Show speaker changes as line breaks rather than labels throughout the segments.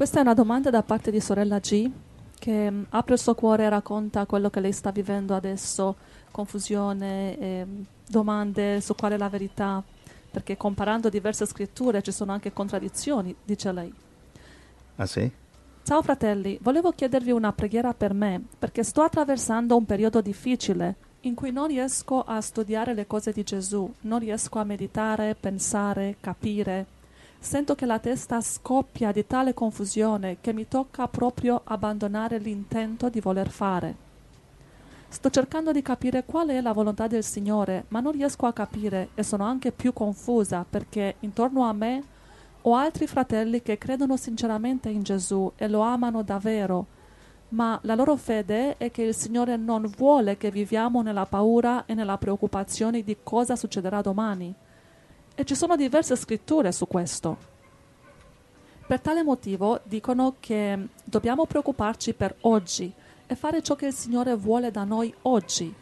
Questa è una domanda da parte di sorella G che mm, apre il suo cuore e racconta quello che lei sta vivendo adesso, confusione, eh, domande su qual è la verità, perché comparando diverse scritture ci sono anche contraddizioni, dice lei. Ah sì? Ciao fratelli, volevo chiedervi una preghiera per me, perché sto attraversando un periodo difficile in cui non riesco a studiare le cose di Gesù, non riesco a meditare, pensare, capire Sento che la testa scoppia di tale confusione che mi tocca proprio abbandonare l'intento di voler fare. Sto cercando di capire qual è la volontà del Signore, ma non riesco a capire e sono anche più confusa perché intorno a me ho altri fratelli che credono sinceramente in Gesù e lo amano davvero, ma la loro fede è che il Signore non vuole che viviamo nella paura e nella preoccupazione di cosa succederà domani. E ci sono diverse scritture su questo. Per tale motivo dicono che dobbiamo preoccuparci per oggi e fare ciò che il Signore vuole da noi oggi.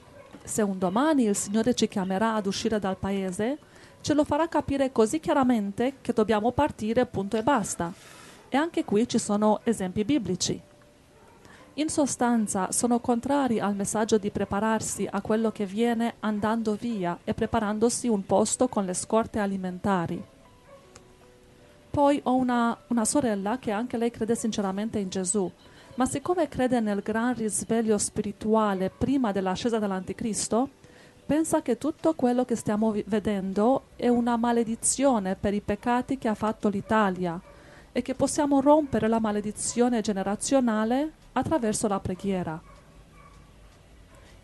Se un domani il Signore ci chiamerà ad uscire dal paese, ce lo farà capire così chiaramente che dobbiamo partire, punto e basta. E anche qui ci sono esempi biblici. In sostanza sono contrari al messaggio di prepararsi a quello che viene andando via e preparandosi un posto con le scorte alimentari. Poi ho una, una sorella che anche lei crede sinceramente in Gesù, ma siccome crede nel gran risveglio spirituale prima dell'ascesa dell'Anticristo, pensa che tutto quello che stiamo vedendo è una maledizione per i peccati che ha fatto l'Italia e che possiamo rompere la maledizione generazionale attraverso la preghiera.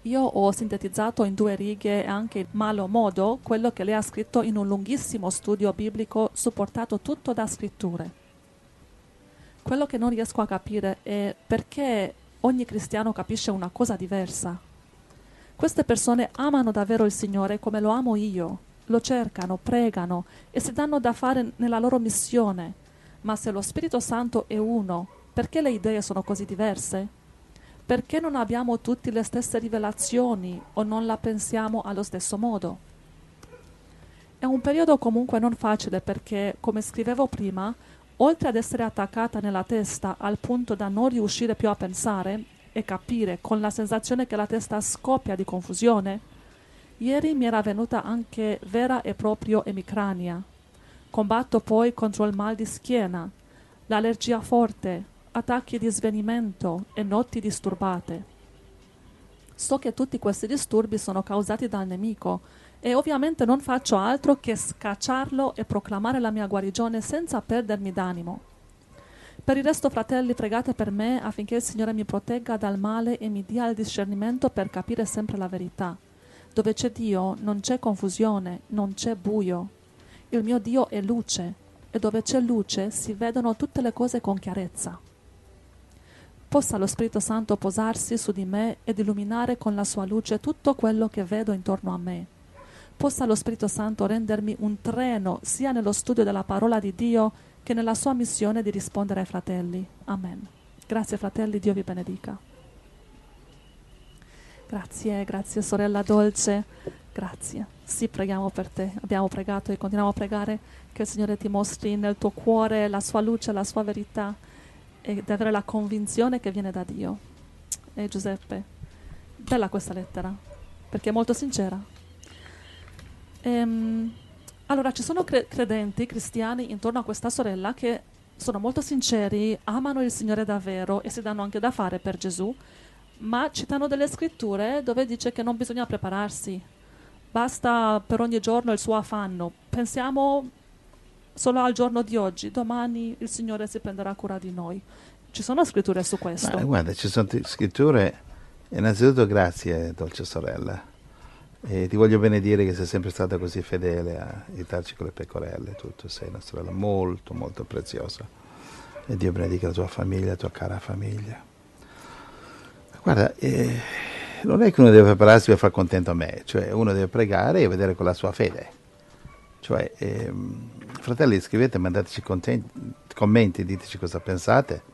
Io ho sintetizzato in due righe anche in malo modo quello che lei ha scritto in un lunghissimo studio biblico supportato tutto da scritture. Quello che non riesco a capire è perché ogni cristiano capisce una cosa diversa. Queste persone amano davvero il Signore come lo amo io, lo cercano, pregano e si danno da fare nella loro missione ma se lo Spirito Santo è uno, perché le idee sono così diverse? Perché non abbiamo tutti le stesse rivelazioni o non la pensiamo allo stesso modo? È un periodo comunque non facile perché, come scrivevo prima, oltre ad essere attaccata nella testa al punto da non riuscire più a pensare e capire, con la sensazione che la testa scoppia di confusione, ieri mi era venuta anche vera e propria emicrania, Combatto poi contro il mal di schiena, l'allergia forte, attacchi di svenimento e notti disturbate. So che tutti questi disturbi sono causati dal nemico e ovviamente non faccio altro che scacciarlo e proclamare la mia guarigione senza perdermi d'animo. Per il resto, fratelli, pregate per me affinché il Signore mi protegga dal male e mi dia il discernimento per capire sempre la verità. Dove c'è Dio non c'è confusione, non c'è buio. Il mio Dio è luce e dove c'è luce si vedono tutte le cose con chiarezza. Possa lo Spirito Santo posarsi su di me ed illuminare con la sua luce tutto quello che vedo intorno a me. Possa lo Spirito Santo rendermi un treno sia nello studio della parola di Dio che nella sua missione di rispondere ai fratelli. Amen. Grazie fratelli, Dio vi benedica. Grazie, grazie sorella dolce, grazie. Sì, preghiamo per te. Abbiamo pregato e continuiamo a pregare che il Signore ti mostri nel tuo cuore la sua luce, la sua verità e di avere la convinzione che viene da Dio. E Giuseppe, bella questa lettera, perché è molto sincera. Ehm, allora, ci sono cre- credenti cristiani intorno a questa sorella che sono molto sinceri, amano il Signore davvero e si danno anche da fare per Gesù, ma citano delle scritture dove dice che non bisogna prepararsi, basta per ogni giorno il suo affanno. Pensiamo solo al giorno di oggi, domani il Signore si prenderà cura di noi. Ci sono scritture su questo? Ma,
guarda, ci sono scritture. Innanzitutto grazie, dolce sorella. E ti voglio benedire che sei sempre stata così fedele a aiutarci con le pecorelle, tutto. Sei una sorella molto, molto preziosa. E Dio benedica la tua famiglia, la tua cara famiglia. Guarda, eh, non è che uno deve prepararsi per far contento a me, cioè uno deve pregare e vedere con la sua fede. Cioè, ehm, fratelli, scrivete, mandateci contenti, commenti, diteci cosa pensate.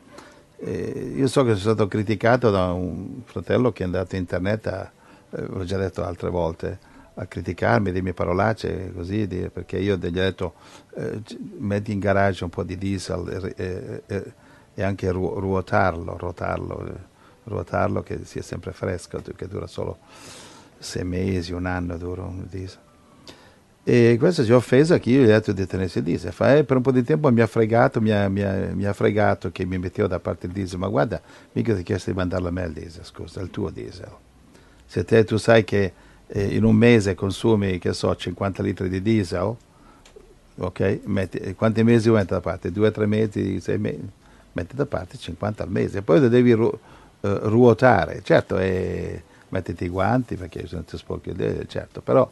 Eh, io so che sono stato criticato da un fratello che è andato in internet, a, eh, l'ho già detto altre volte, a criticarmi delle mie parolacce, così, di, perché io gli ho detto eh, metti in garage un po' di diesel eh, eh, eh, e anche ru- ruotarlo, ruotarlo ruotarlo che sia sempre fresco, che dura solo sei mesi, un anno dura un diesel. E questo si è offeso a chi gli ho detto di tenersi il diesel. Fa, eh, per un po' di tempo mi ha fregato, mi ha, mi ha, mi ha fregato che mi mettevo da parte il diesel, ma guarda, mica ti ho chiesto di mandarlo a me il diesel, scusa, il tuo diesel. Eh. Se te tu sai che eh, in un mese consumi, che so, 50 litri di diesel, oh, ok? Metti, eh, quanti mesi vuoi mettere da parte? Due, tre mesi, sei mesi? Metti da parte 50 al mese, poi lo devi ru- eh, ruotare. Certo, è, mettiti i guanti perché se non ti sporchi il dedo, certo, però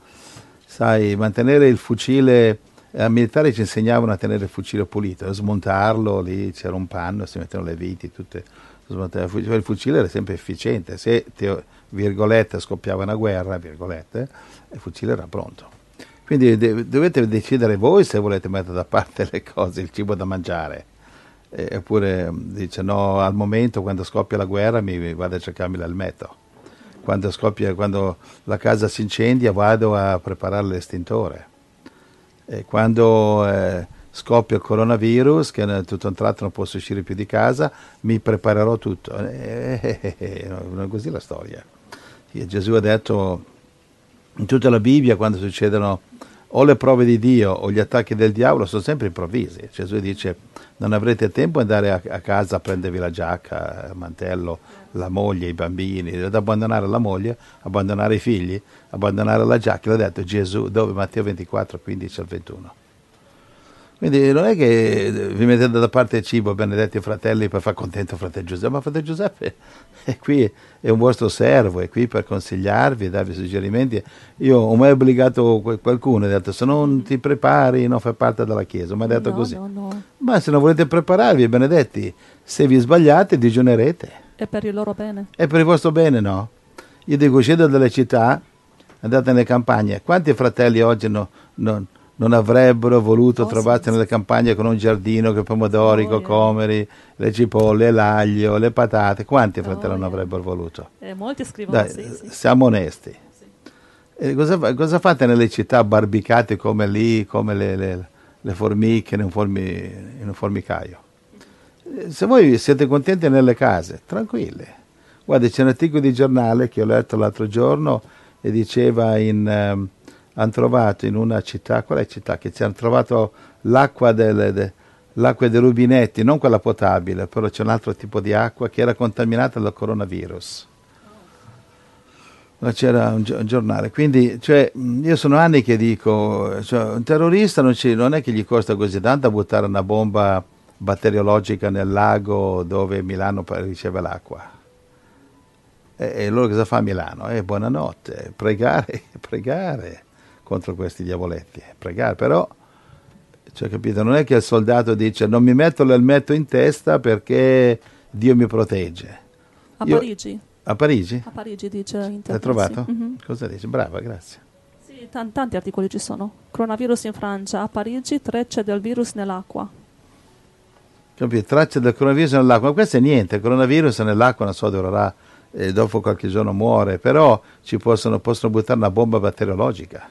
sai, mantenere il fucile, a eh, militare ci insegnavano a tenere il fucile pulito, a eh, smontarlo, lì c'era un panno, si mettevano le viti, tutte, il fucile era sempre efficiente, se ti, virgolette, scoppiava una guerra, virgolette, il fucile era pronto. Quindi dovete decidere voi se volete mettere da parte le cose, il cibo da mangiare Eppure mm, dice no, al momento quando scoppia la guerra mi vado a cercarmi l'almetto. quando, scoppia, quando la casa si incendia vado a preparare l'estintore, e quando eh, scoppia il coronavirus che eh, tutto un tratto non posso uscire più di casa, mi preparerò tutto, eh, eh, eh non è così la storia. Gesù ha detto in tutta la Bibbia quando succedono o le prove di Dio o gli attacchi del diavolo sono sempre improvvisi. Gesù dice non avrete tempo di andare a, casa a prendervi la giacca, il mantello, la moglie, i bambini, ad abbandonare la moglie, abbandonare i figli, abbandonare la giacca, l'ha detto Gesù dove Matteo 24, 15 al 21. Quindi non è che eh, vi mettete da parte il cibo, benedetti fratelli, per far contento fratello Giuseppe, ma fratello Giuseppe è qui, è un vostro servo, è qui per consigliarvi, darvi suggerimenti. Io ho mai obbligato qualcuno, ho detto se non ti prepari non fai parte della Chiesa, ho mai detto no, così. No, no. Ma se non volete prepararvi, benedetti, se vi sbagliate digiunerete.
È per il loro bene.
È per il vostro bene, no? Io dico, uscite dalle città, andate nelle campagne. Quanti fratelli oggi non... non non avrebbero voluto oh, trovarsi sì, nelle sì. campagne con un giardino con pomodori, oh, cocomeri, le cipolle, l'aglio, le patate. Quanti fratelli non avrebbero voluto? Eh, molti scrivono Dai, sì, Siamo onesti. Cosa, cosa, fate nelle città barbicate come lì, come le, le, le formiche in un, formi, in un, formicaio? Eh, se voi siete contenti nelle case, tranquilli. Guarda, c'è un articolo di giornale che ho letto l'altro giorno e diceva in... Um, hanno trovato in una città, qual è la città? Che ci hanno trovato l'acqua delle, de, l'acqua dei rubinetti, non quella potabile, però c'è un altro tipo di acqua che era contaminata dal coronavirus. C'era un, gi- un giornale, quindi cioè, io sono anni che dico, cioè, un terrorista non, ci, non, è che gli costa così tanto buttare una bomba batteriologica nel lago dove Milano riceve l'acqua. E, e loro cosa fa a Milano? Eh, buonanotte, pregare, pregare contro questi diavoletti. Pregare però, cioè, capito, non è che il soldato dice non mi metto l'elmetto in testa perché Dio mi protegge. A Io, Parigi? A Parigi? A
Parigi dice Internet. L'hai trovato? Mm-hmm.
Cosa dice? Brava, grazie.
Sì, t- tanti articoli ci sono. Coronavirus in Francia, a Parigi trecce del virus nell'acqua.
Capito? Tracce del coronavirus nell'acqua, ma questo è niente, il coronavirus nell'acqua non so durerà, eh, dopo qualche giorno muore, però ci possono, possono buttare una bomba batteriologica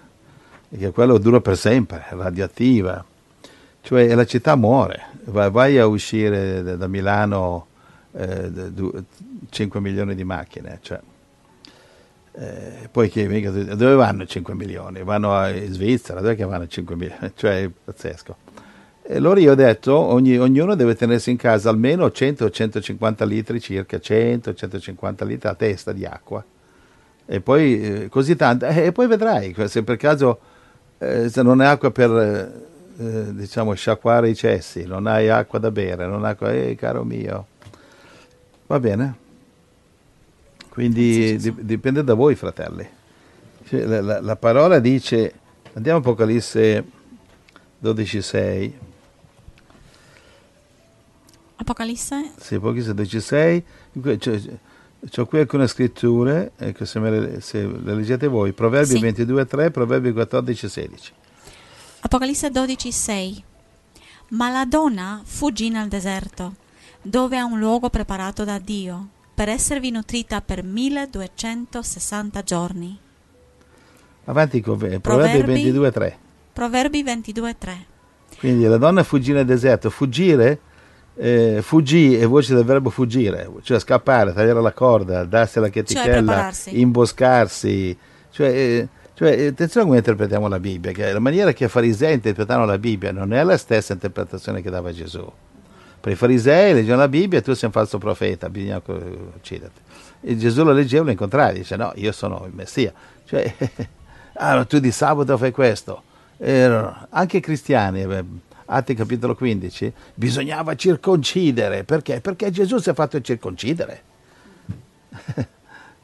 e che quello dura per sempre, radioattiva. Cioè la città muore, vai, vai a uscire da, da Milano eh, du, 5 milioni di macchine, cioè. eh, poi che, mica, dove vanno 5 milioni? Vanno in Svizzera, dove vanno 5 milioni? Cioè è pazzesco. E allora io ho detto, ogni, ognuno deve tenersi in casa almeno 100-150 litri circa, 100-150 litri a testa di acqua. E poi eh, così tanto, eh, e poi vedrai, se per caso eh, se non hai acqua per eh, eh, diciamo, sciacquare i cessi, non hai acqua da bere, non hai acqua, ehi caro mio. Va bene? Quindi sì, dipende da voi fratelli. Cioè, la, la, la, parola dice, andiamo a Apocalisse 12.6.
Apocalisse?
Sì, Apocalisse 12.6. Cioè, ho qui alcune scritture, ecco, se, le, se le leggete voi, Proverbi sì. 22.3, Proverbi 14.16.
Apocalisse 12.6. Ma la donna fuggì nel deserto, dove ha un luogo preparato da Dio, per esservi nutrita per 1260 giorni.
Avanti con Proverbi, Proverbi 22.3.
Proverbi 22.3.
Quindi la donna fuggì nel deserto. Fuggire eh, fuggì, e voce del verbo fuggire, cioè scappare, tagliare la corda, darsi alla chietichella, cioè imboscarsi. Cioè, eh, cioè, attenzione a come interpretiamo la Bibbia, che la maniera che i farisei interpretavano la Bibbia non è la stessa interpretazione che dava Gesù. Per i farisei leggevano la Bibbia e tu sei un falso profeta, bisogna ucciderti. E Gesù lo leggeva in contrario, dice no, io sono il Messia. Cioè, ah, tu di sabato fai questo. Eh, anche i cristiani eh, Atti capitolo 15, bisognava circoncidere. Perché? Perché Gesù si è fatto circoncidere.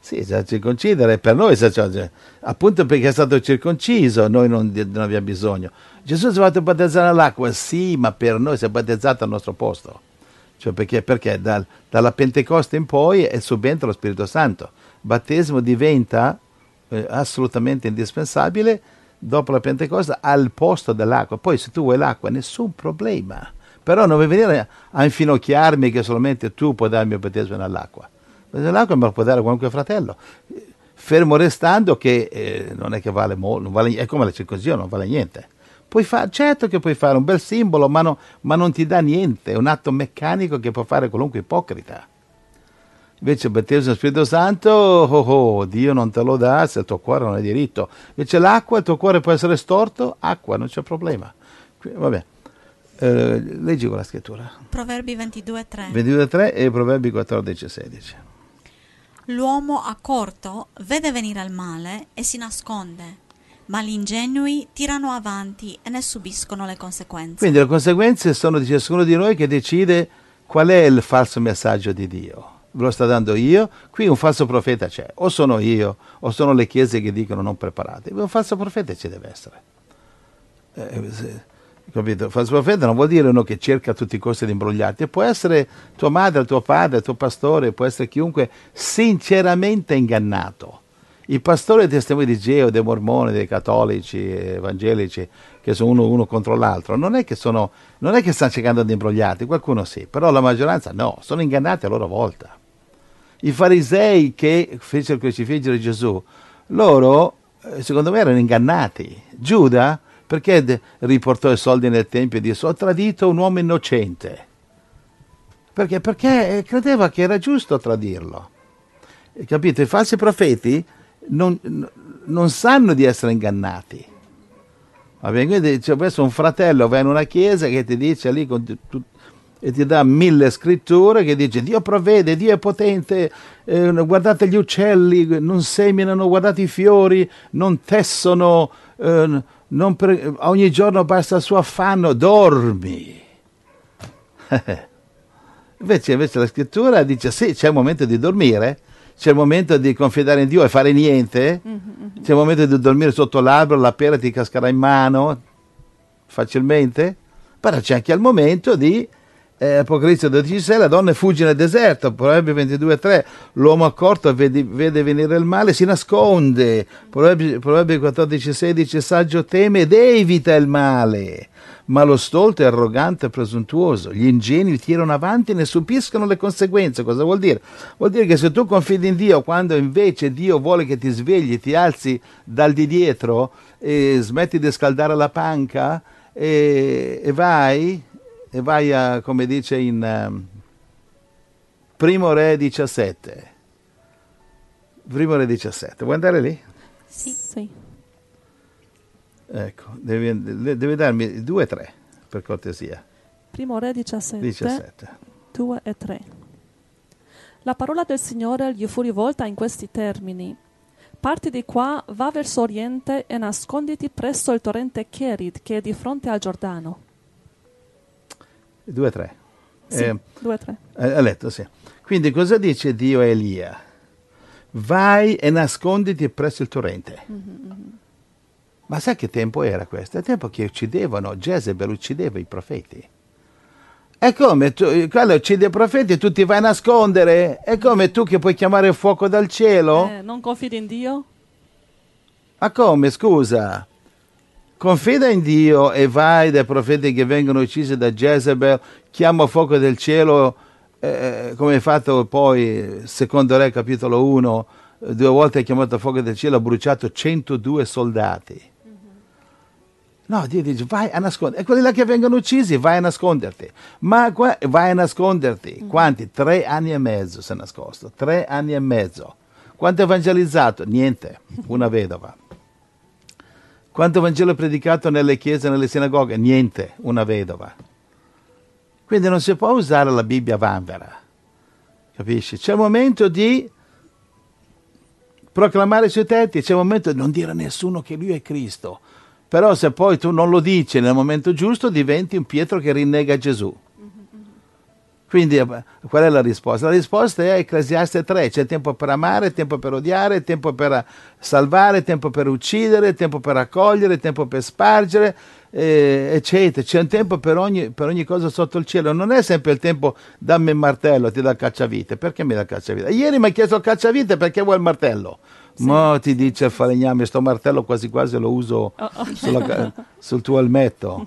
sì, circoncidere per noi, cioè, appunto perché è stato circonciso, noi non, non abbiamo bisogno. Gesù si è fatto battezzare all'acqua, sì, ma per noi si è battezzato al nostro posto. Cioè perché? Perché dal, dalla Pentecoste in poi è subentra lo Spirito Santo. Il battesimo diventa eh, assolutamente indispensabile dopo la Pentecoste al posto dell'acqua. Poi se tu vuoi l'acqua, nessun problema. Però non vuoi venire a infinocchiarmi che solamente tu puoi darmi il battesimo nell'acqua. L'acqua me la può dare qualunque fratello. Fermo restando che eh, non è che vale molto, vale, è come la circoncisione, non vale niente. Puoi fa- certo che puoi fare un bel simbolo, ma, no, ma non ti dà niente, è un atto meccanico che può fare qualunque ipocrita. Invece il battesimo del Spirito Santo, oh, oh oh, Dio non te lo dà se il tuo cuore non è diritto. Invece l'acqua, il tuo cuore può essere storto, acqua, non c'è problema. Vabbè. Eh, leggi con la scrittura. Proverbi 22.3. 22.3 e Proverbi 14.16.
L'uomo accorto vede venire il male e si nasconde, ma gli ingenui tirano avanti e ne subiscono le conseguenze. Quindi
le conseguenze sono di ciascuno di noi che decide qual è il falso messaggio di Dio ve lo sto dando io, qui un falso profeta c'è, o sono io, o sono le chiese che dicono non preparatevi, un falso profeta ci deve essere. Eh, eh, se, capito? Falso profeta non vuol dire uno che cerca a tutti i costi di imbrogliarti, può essere tua madre, tuo padre, tuo pastore, può essere chiunque sinceramente ingannato. I pastori testimoni di Geo, dei mormoni, dei cattolici, evangelici, che sono uno, uno contro l'altro, non è, che sono, non è che stanno cercando di imbrogliarti, qualcuno sì, però la maggioranza no, sono ingannati a loro volta i farisei che fecero crocifiggere Gesù, loro eh, secondo me erano ingannati. Giuda perché riportò i soldi nel tempio e disse ho tradito un uomo innocente? Perché? Perché eh, credeva che era giusto tradirlo. Capito? I falsi profeti non, non sanno di essere ingannati. Va bene? Quindi cioè, questo un fratello, va in una chiesa che ti dice lì con tutto e ti dà mille scritture che dice Dio provvede, Dio è potente, eh, guardate gli uccelli, non seminano, guardate i fiori, non tessono, eh, non pre- ogni giorno basta il suo affanno, dormi. invece, invece la scrittura dice sì, c'è il momento di dormire, c'è il momento di confidare in Dio e fare niente, mm-hmm, mm-hmm. c'è il momento di dormire sotto l'albero, la pera ti cascherà in mano facilmente, però c'è anche il momento di eh, Apocalisse 12,6 la donna fugge nel deserto, Proverbi 22,3 l'uomo accorto vede, vede, venire il male, si nasconde, Proverbi, Proverbi 14,6 saggio teme ed evita il male, ma lo stolto è arrogante e presuntuoso, gli ingenui tirano avanti e ne subiscono le conseguenze, cosa vuol dire? Vuol dire che se tu confidi in Dio quando invece Dio vuole che ti svegli, ti alzi dal di dietro e smetti di scaldare la panca e, e vai e vai a, come dice in um, Primo Re 17. Primo Re 17, vuoi andare lì?
Sì. sì.
Ecco, devi, devi darmi 2 e 3, per cortesia.
Primo Re 17. 17. 2 e 3. La parola del Signore gli fu rivolta in questi termini. Parti di qua, va verso oriente e nasconditi presso il torrente Cherid che è di fronte al Giordano.
2-3. Sì, eh, 2-3. Eh, ha letto, sì. Quindi cosa dice Dio a Elia? Vai e nasconditi presso il torrente. Mm-hmm. mm-hmm. Ma sai che tempo era questo? È tempo che uccidevano, Jezebel uccideva i profeti. E come tu, quello uccide i profeti, tu ti vai a nascondere. È come tu che puoi chiamare il fuoco dal cielo. Eh,
non confidi in Dio?
Ma come, scusa? Confida in Dio e vai dai profeti che vengono uccisi da Jezebel, chiama fuoco del cielo, eh, eh come hai fatto poi, secondo Re capitolo 1, eh, due volte ha chiamato fuoco del cielo, ha bruciato 102 soldati. Mm-hmm. No, Dio dice vai a nasconderti. E quelli là che vengono uccisi, vai a nasconderti. Ma qua, vai a nasconderti. Mm-hmm. Quanti? Tre anni e mezzo si è nascosto. Tre anni e mezzo. Quanto evangelizzato? Niente. Una vedova. Quanto Vangelo è predicato nelle chiese, nelle sinagoghe? Niente, una vedova. Quindi non si può usare la Bibbia vanvera. Capisci? C'è il momento di proclamare sui tetti, c'è il momento di non dire a nessuno che lui è Cristo. Però se poi tu non lo dici nel momento giusto, diventi un Pietro che rinnega Gesù. Quindi eh, qual è la risposta? La risposta è Ecclesiaste 3, c'è tempo per amare, tempo per odiare, tempo per eh, salvare, tempo per uccidere, tempo per accogliere, tempo per spargere, eh, eccetera. C'è un tempo per ogni, per ogni, cosa sotto il cielo. Non è sempre il tempo dammi il martello, ti do il cacciavite. Perché mi dà il cacciavite? Ieri mi ha chiesto il cacciavite perché vuoi il martello. Sì. Ma ti dice il falegname, sto martello quasi quasi lo uso oh, oh. Sulla, sul tuo elmetto.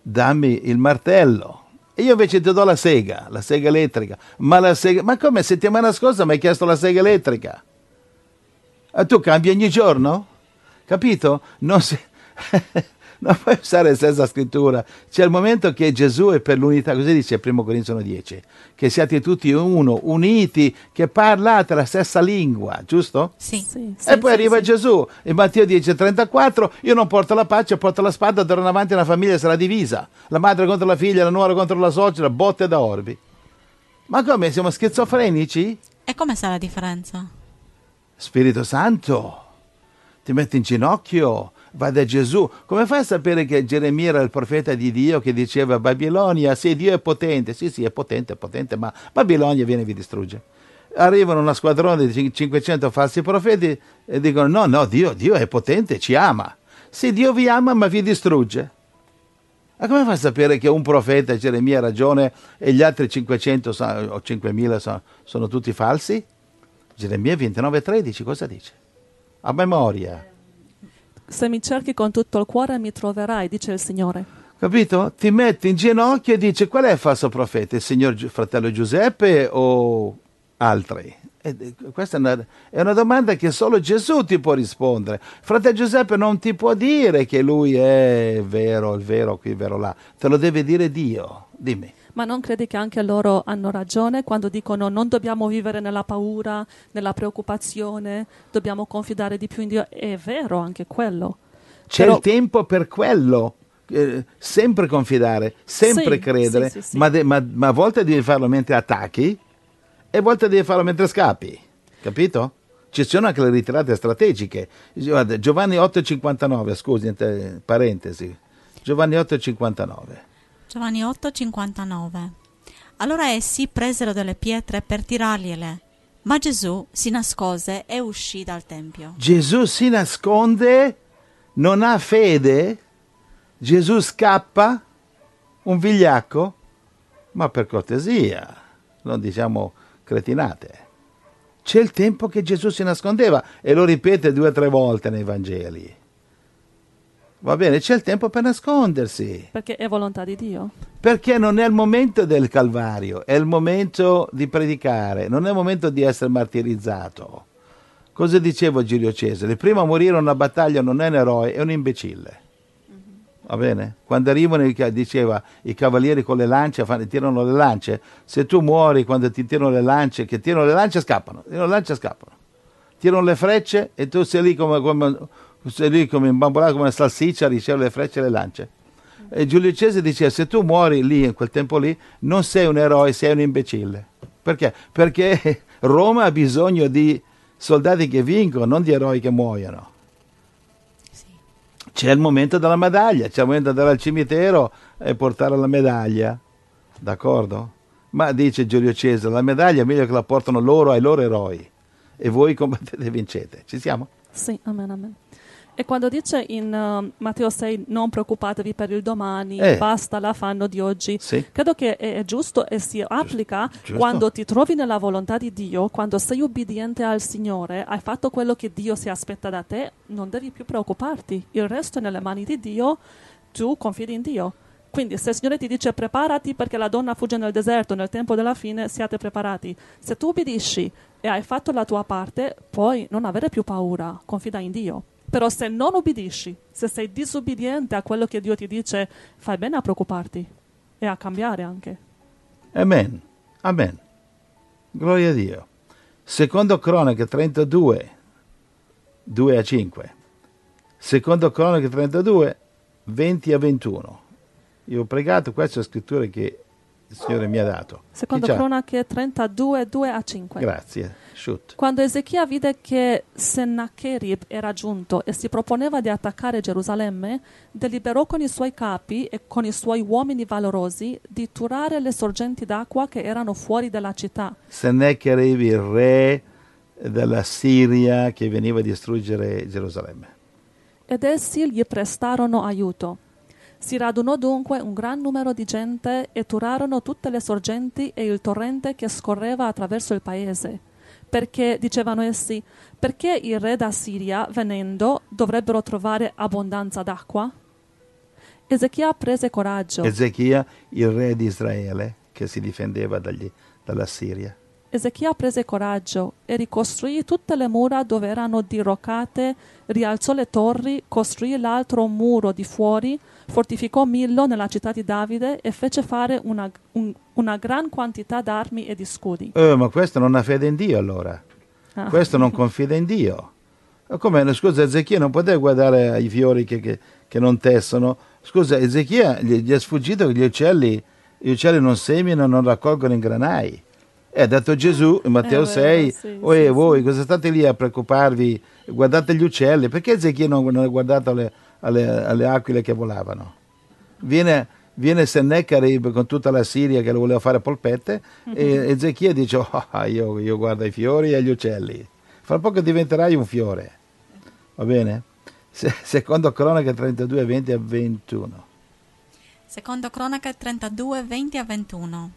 Dammi il martello e io invece ti do la sega, la sega elettrica. Ma la sega... Ma come settimana scorsa mi hai chiesto la sega elettrica? E ah, tu cambi ogni giorno? Capito? Non si... non puoi usare la stessa scrittura. C'è il momento che Gesù è per l'unità, così dice 1 Corinzano 10, che siate tutti uno, uniti, che parlate la stessa lingua, giusto? Sì.
sì e sì, poi sì, arriva Gesù,
in Matteo 10:34, io non porto la pace, porto la spada, darò davanti una famiglia sarà divisa, la madre contro la figlia, la nuora contro la suocera, botte da orbi. Ma come, siamo schizofrenici?
E come sa la differenza?
Spirito Santo, ti metti in ginocchio, va da Gesù. Come fai a sapere che Geremia era il profeta di Dio che diceva Babilonia, sì, Dio è potente, sì, sì, è potente, è potente, ma Babilonia viene e vi distrugge. Arrivano una squadrone di 500 falsi profeti e dicono no, no, Dio, Dio è potente, ci ama. Sì, Dio vi ama, ma vi distrugge. Ma come fa a sapere che un profeta, Geremia, ha ragione e gli altri 500 o 5000 sono, sono tutti falsi? Geremia 29,13 cosa dice? A memoria. Se mi cerchi con tutto il
cuore mi troverai, dice il Signore.
Capito? Ti metti in ginocchio e dici qual è il falso profeta? Il signor fratello Giuseppe o altri? questa è una, è una, domanda che solo Gesù ti può rispondere. Fratello Giuseppe non ti può dire che lui è vero, il vero qui, il vero là. Te lo deve dire Dio. Dimmi
ma non credi che anche loro hanno ragione quando dicono non dobbiamo vivere nella paura, nella preoccupazione, dobbiamo confidare di più in Dio? È vero anche quello.
C'è Però... il tempo per quello. Eh, sempre confidare, sempre sì, credere, sì, sì, ma, de- ma, ma a volte devi farlo mentre attacchi e a volte devi farlo mentre scappi, capito? ci sono anche le ritirate strategiche. Giovanni 8,59, scusi, eh, parentesi. Giovanni 8,59.
Giovanni 8, 59. Allora essi presero delle pietre per tirargliele, ma Gesù si nascose e uscì dal tempio.
Gesù si nasconde, non ha fede, Gesù scappa, un vigliacco, ma per cortesia, non diciamo cretinate. C'è il tempo che Gesù si nascondeva e lo ripete due o tre volte nei Vangeli. Va bene, c'è il tempo per nascondersi.
Perché è volontà di Dio.
Perché non è il momento del Calvario, è il momento di predicare, non è il momento di essere martirizzato. Cosa dicevo Giulio Cesare? Prima morire in una battaglia non è un eroe, è un imbecille. Va bene? Quando arrivano, diceva, i cavalieri con le lance, fanno, tirano le lance. Se tu muori quando ti tirano le lance, che tirano le lance scappano, tirano le lance scappano. Tirano le frecce e tu sei lì come, come lì come imbambolato come una salsiccia, riceve le frecce e le lance. E Giulio Cesare diceva, se tu muori lì, in quel tempo lì, non sei un eroe, sei un imbecille. Perché? Perché Roma ha bisogno di soldati che vincono, non di eroi che muoiono. Sì. C'è il momento della medaglia, c'è il momento di andare al cimitero e portare la medaglia, d'accordo? Ma dice Giulio Cesare, la medaglia è meglio che la portano loro ai loro eroi e voi combattete e vincete. Ci siamo?
Sì, amen, amen. E quando dice in uh, Matteo 6 non preoccupatevi per il domani, eh. basta l'affanno di oggi, sì. credo che è, è, giusto e si applica giusto. quando ti trovi nella volontà di Dio, quando sei ubbidiente al Signore, hai fatto quello che Dio si aspetta da te, non devi più preoccuparti, il resto è nelle mani di Dio, tu confidi in Dio. Quindi se il Signore ti dice preparati perché la donna fugge nel deserto, nel tempo della fine siate preparati. Se tu ubbidisci e hai fatto la tua parte, puoi non avere più paura, confida in Dio. Però se non ubbidisci, se sei disobbediente a quello che Dio ti dice, fai bene a preoccuparti e a cambiare anche.
Amen. Amen. Gloria a Dio. Secondo Cronache 32, 2 a 5. Secondo Cronache 32, 20 a 21. Io ho pregato, questa è scrittura che il Signore mi ha dato. Secondo Chi c'ha?
Cronache 32, 2 a 5. Grazie. Shoot. Quando Ezechia vide che Sennacherib era giunto e si proponeva di attaccare Gerusalemme, deliberò con i suoi capi e con i suoi uomini valorosi di turare le sorgenti d'acqua che erano fuori della città.
Sennacherib, il re della Siria che veniva a distruggere Gerusalemme.
Ed essi gli prestarono aiuto. Si radunò dunque un gran numero di gente e turarono tutte le sorgenti e il torrente che scorreva attraverso il paese. Perché, dicevano essi, perché il re da Siria, venendo, dovrebbero trovare abbondanza d'acqua? Ezechia prese coraggio.
Ezechia, il re di Israele, che si difendeva dagli, dalla Siria.
Ezechia prese coraggio e ricostruì tutte le mura dove erano diroccate, rialzò le torri, costruì l'altro muro di fuori, fortificò Millo nella città di Davide e fece fare una, un, una gran quantità d'armi e di scudi.
Eh, ma questo non ha fede in Dio allora. Ah. Questo non confida in Dio. Come, scusa, Ezechia non poteva guardare i fiori che, che, che, non tessono. Scusa, Ezechia gli, gli è sfuggito che gli uccelli, gli uccelli non seminano, non raccolgono in granai. E ha detto Gesù in Matteo eh, 6, sì, sì, voi sì. cosa state lì a preoccuparvi? Guardate gli uccelli. Perché Ezechia non, non ha guardato le, alle, alle aquile che volavano. Viene, viene Sennacherib con tutta la Siria che lo voleva fare polpette mm e mhm. Ezechia dice oh, ah, ah, io, io, guardo i fiori e gli uccelli fra poco diventerai un fiore va bene? Se, secondo Cronaca 32 20 a 21
secondo Cronaca 32 20 a 21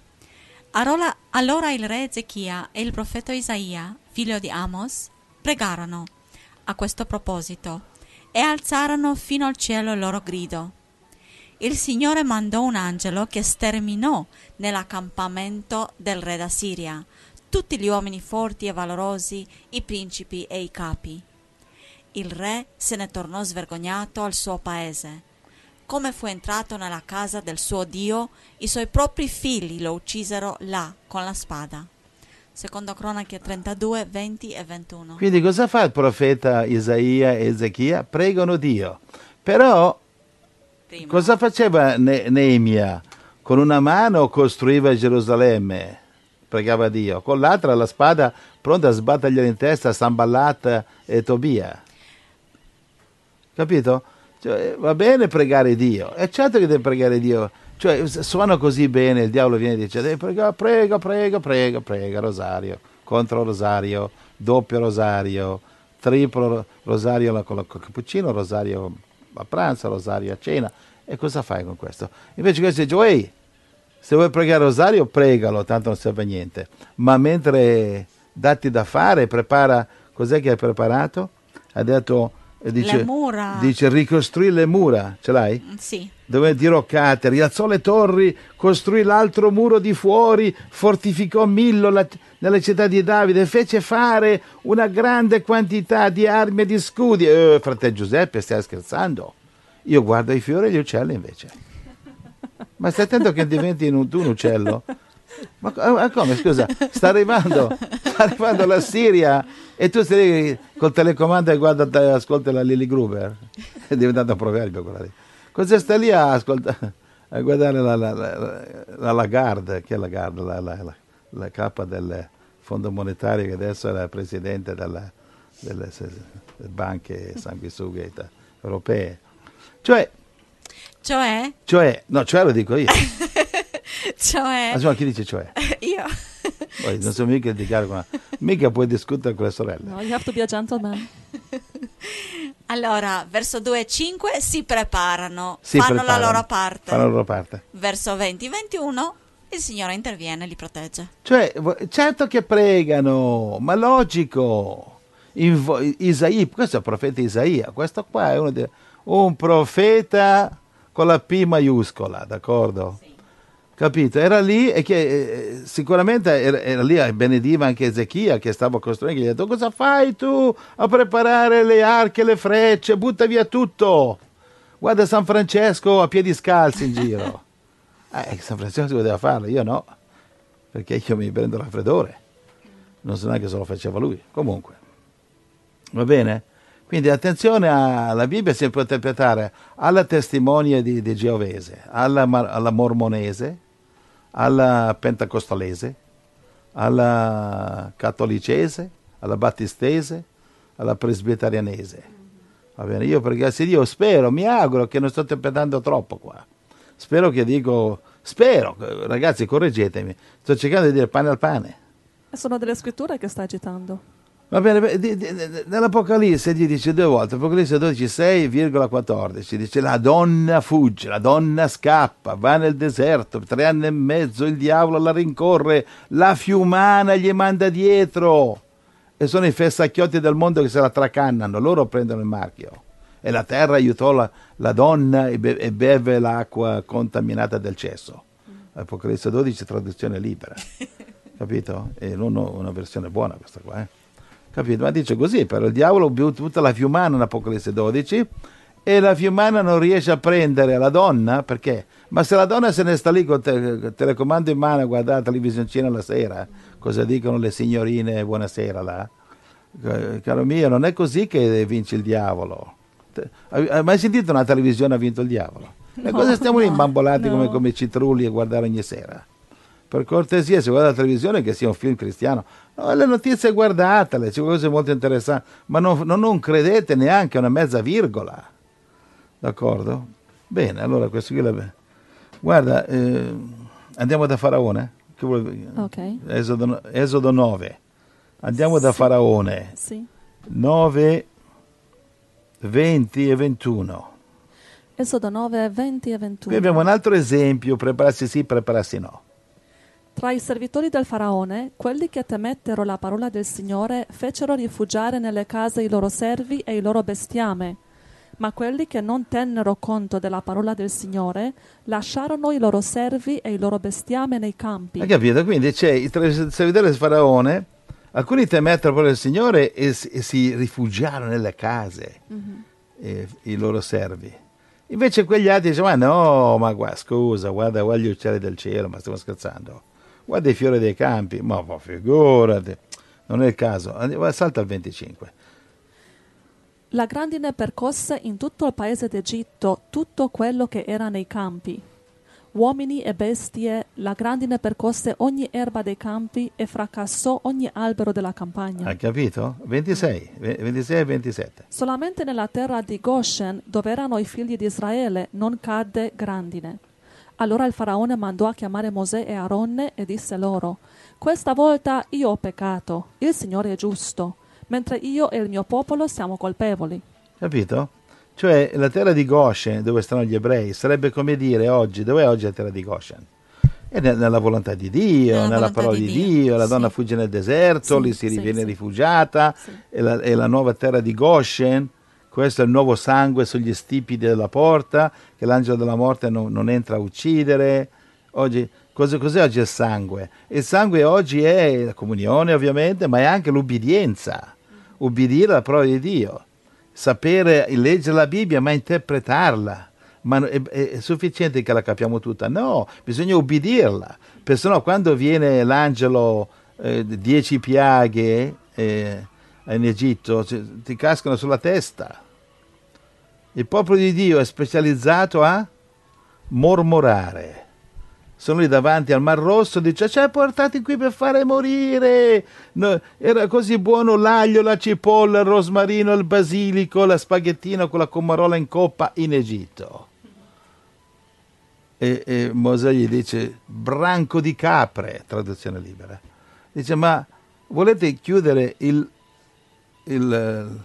allora, allora il re Ezechia e il profeta Isaia figlio di Amos pregarono a questo proposito e alzarono fino al cielo il loro grido. Il Signore mandò un angelo che sterminò nell'accampamento del re d'Assiria tutti gli uomini forti e valorosi, i principi e i capi. Il re se ne tornò svergognato al suo paese. Come fu entrato nella casa del suo Dio, i suoi propri figli lo uccisero là con la spada secondo Cronache 32, 20 e 21.
Quindi cosa fa il profeta Isaia e Ezechia? Pregano Dio. Però Prima. cosa faceva ne- Neemia? Con una mano costruiva Gerusalemme, pregava Dio, con l'altra la spada pronta a sbattergliela in testa Samballat e Tobia. Capito? Cioè, va bene pregare Dio, è certo che devi pregare Dio, cioè, suona così bene, il diavolo viene e dice, prega, prega, prega, prega, prega, rosario, contro rosario, doppio rosario, triplo rosario con il cappuccino, rosario a pranzo, rosario a cena. E cosa fai con questo? Invece questo dice, ehi, se vuoi pregare rosario, pregalo, tanto non serve a niente. Ma mentre datti da fare, prepara, cos'è che hai preparato? Ha detto Dice, le mura. Dice ricostruì le mura, ce l'hai? Sì. Dove diroccate, rialzò le torri, costruì l'altro muro di fuori, fortificò Millo la, nelle città di Davide, fece fare una grande quantità di armi e di scudi. Eh, frate Giuseppe, stai scherzando? Io guardo i fiori e gli uccelli invece. Ma stai attento che diventi un, tu un uccello. Ma, eh, ma come, scusa, sta arrivando, sta arrivando la Siria e tu stai lì col telecomando e guarda, ascolta la Lily Gruber. È diventato un proverbio quella lì. Cosa sta lì a, ascolta, a guardare la, la, la, la, Lagarde? Chi è Lagarde? La, la, la capa del Fondo Monetario che adesso è la presidente della, delle, banche sanguisughe europee. Cioè, cioè? Cioè, no, cioè lo dico io.
cioè... Ah, Insomma, cioè, chi dice cioè? Io.
Poi non so mica indicare una... mica puoi discutere con la sorella.
No, you have to be a gentleman. Allora, verso 2 e 5 si preparano, si fanno preparano, la loro parte. Fanno la loro parte. Verso 20 e 21 il Signore interviene e li protegge.
Cioè, certo che pregano, ma logico. In, Isaia, questo è il profeta Isaia, questo qua è uno di, un profeta con la P maiuscola, d'accordo? Capito? Era lì e che, eh, sicuramente era, era lì e eh, benediva anche Ezechia che stava costruendo. Gli ha detto: Cosa fai tu a preparare le arche, le frecce? Butta via tutto. Guarda San Francesco a piedi scalzi in giro. eh, San Francesco si poteva farlo, io no, perché io mi prendo raffreddore. Non so neanche se lo faceva lui. Comunque, va bene? Quindi attenzione alla Bibbia si può interpretare alla testimonia di, di Geovese, alla, alla mormonese, alla pentecostalese, alla cattolicese, alla battistese, alla presbiterianese. Va bene, io per grazie di Dio spero, mi auguro che non sto interpretando troppo qua. Spero che dico, spero, ragazzi correggetemi, sto cercando di dire pane al pane.
Sono delle scritture che sta agitando.
Va bene, nell'Apocalisse gli dice due volte, Apocalisse 12, 6,14, dice la donna fugge, la donna scappa, va nel deserto, tre anni e mezzo il diavolo la rincorre, la fiumana gli manda dietro. E sono i fessacchiotti del mondo che se la tracannano, loro prendono il marchio. E la terra aiutò la, la donna e, be, e beve l'acqua contaminata del cesso. Apocalisse 12, traduzione libera. Capito? E non una versione buona questa qua, eh? capito? Ma dice così, però il diavolo ha tutta la fiumana in Apocalisse 12 e la fiumana non riesce a prendere la donna, perché? Ma se la donna se ne sta lì con te, telecomando in mano a guardare la televisioncina la sera, cosa dicono le signorine buonasera là? Caro mio, non è così che vince il diavolo. Hai mai sentito una televisione ha vinto il diavolo?
No, e cosa stiamo
lì imbambolati no. come, come citrulli a guardare ogni sera? Per cortesia, se guarda la televisione, che sia un film cristiano, No, le notizie guardatele, c'è cose molto interessanti, ma non, non credete neanche a una mezza virgola. D'accordo? Bene, allora questo qui l'abbiamo. Guarda, eh, andiamo da Faraone. Che vuole... okay. Esodo, Esodo 9. Andiamo sì. da Faraone. Sì. 9, 20 e 21.
Esodo 9, 20 e 21. Qui abbiamo un
altro esempio, prepararsi sì, prepararsi no.
Tra i servitori del faraone, quelli che temettero la parola del Signore fecero rifugiare nelle case i loro servi e i loro bestiame, ma quelli che non tennero conto della parola del Signore lasciarono i loro servi e i loro bestiame nei campi. Hai
capito? Quindi c'è tra i servitori del faraone, alcuni temettero la parola del Signore e, e, si rifugiarono nelle case, mm-hmm. e, eh, i loro servi. Invece quegli altri dicevano, ma no, ma guarda, scusa, guarda, guarda gli uccelli del cielo, ma stiamo scherzando guarda i fiori dei campi, ma figurati, non è il caso, salta al 25.
La grandine percosse in tutto il paese d'Egitto tutto quello che era nei campi. Uomini e bestie, la grandine percosse ogni erba dei campi e fracassò ogni albero della campagna. Hai
capito? 26, 26 e 27.
Solamente nella terra di Goshen, dove erano i figli di Israele, non cadde grandine. Allora il faraone mandò a chiamare Mosè e Aronne e disse loro, Questa volta io ho peccato, il Signore è giusto, mentre io e il mio popolo siamo colpevoli.
Capito? Cioè la terra di Goshen, dove stanno gli ebrei, sarebbe come dire oggi, dov'è oggi la terra di Goshen? È nella volontà di Dio, nella, nella parola di Dio, Dio. la sì. donna fugge nel deserto, sì, lì si sì, viene rifugiata, è la, è, la, nuova terra di Goshen questo è il nuovo sangue sugli stipi della porta, che l'angelo della morte non, non entra a uccidere. Oggi, cos'è, cos'è oggi il sangue? Il sangue oggi è la comunione ovviamente, ma è anche l'ubbidienza, ubbidire alla parola di Dio, sapere leggere la Bibbia ma interpretarla. Ma è, è sufficiente che la capiamo tutta? No, bisogna ubbidirla, perché sennò quando viene l'angelo eh, dieci piaghe... Eh, eh, in Egitto cioè, ti cascano sulla testa. Il popolo di Dio è specializzato a mormorare. Sono lì davanti al Mar Rosso, dice ci cioè, hai portati qui per fare morire. No, era così buono l'aglio, la cipolla, il rosmarino, il basilico, la spaghettina con la comarola in coppa in Egitto. E, e Mosè gli dice branco di capre, traduzione libera. Dice ma volete chiudere il il,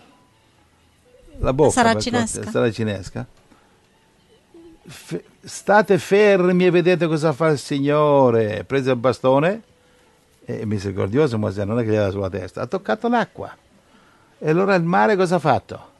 la bocca saracinesca, saracinesca F- state fermi e vedete cosa fa il Signore. Prese il bastone e misericordioso Mosè non è che gli era sulla testa, ha toccato l'acqua. E allora il mare cosa ha fatto?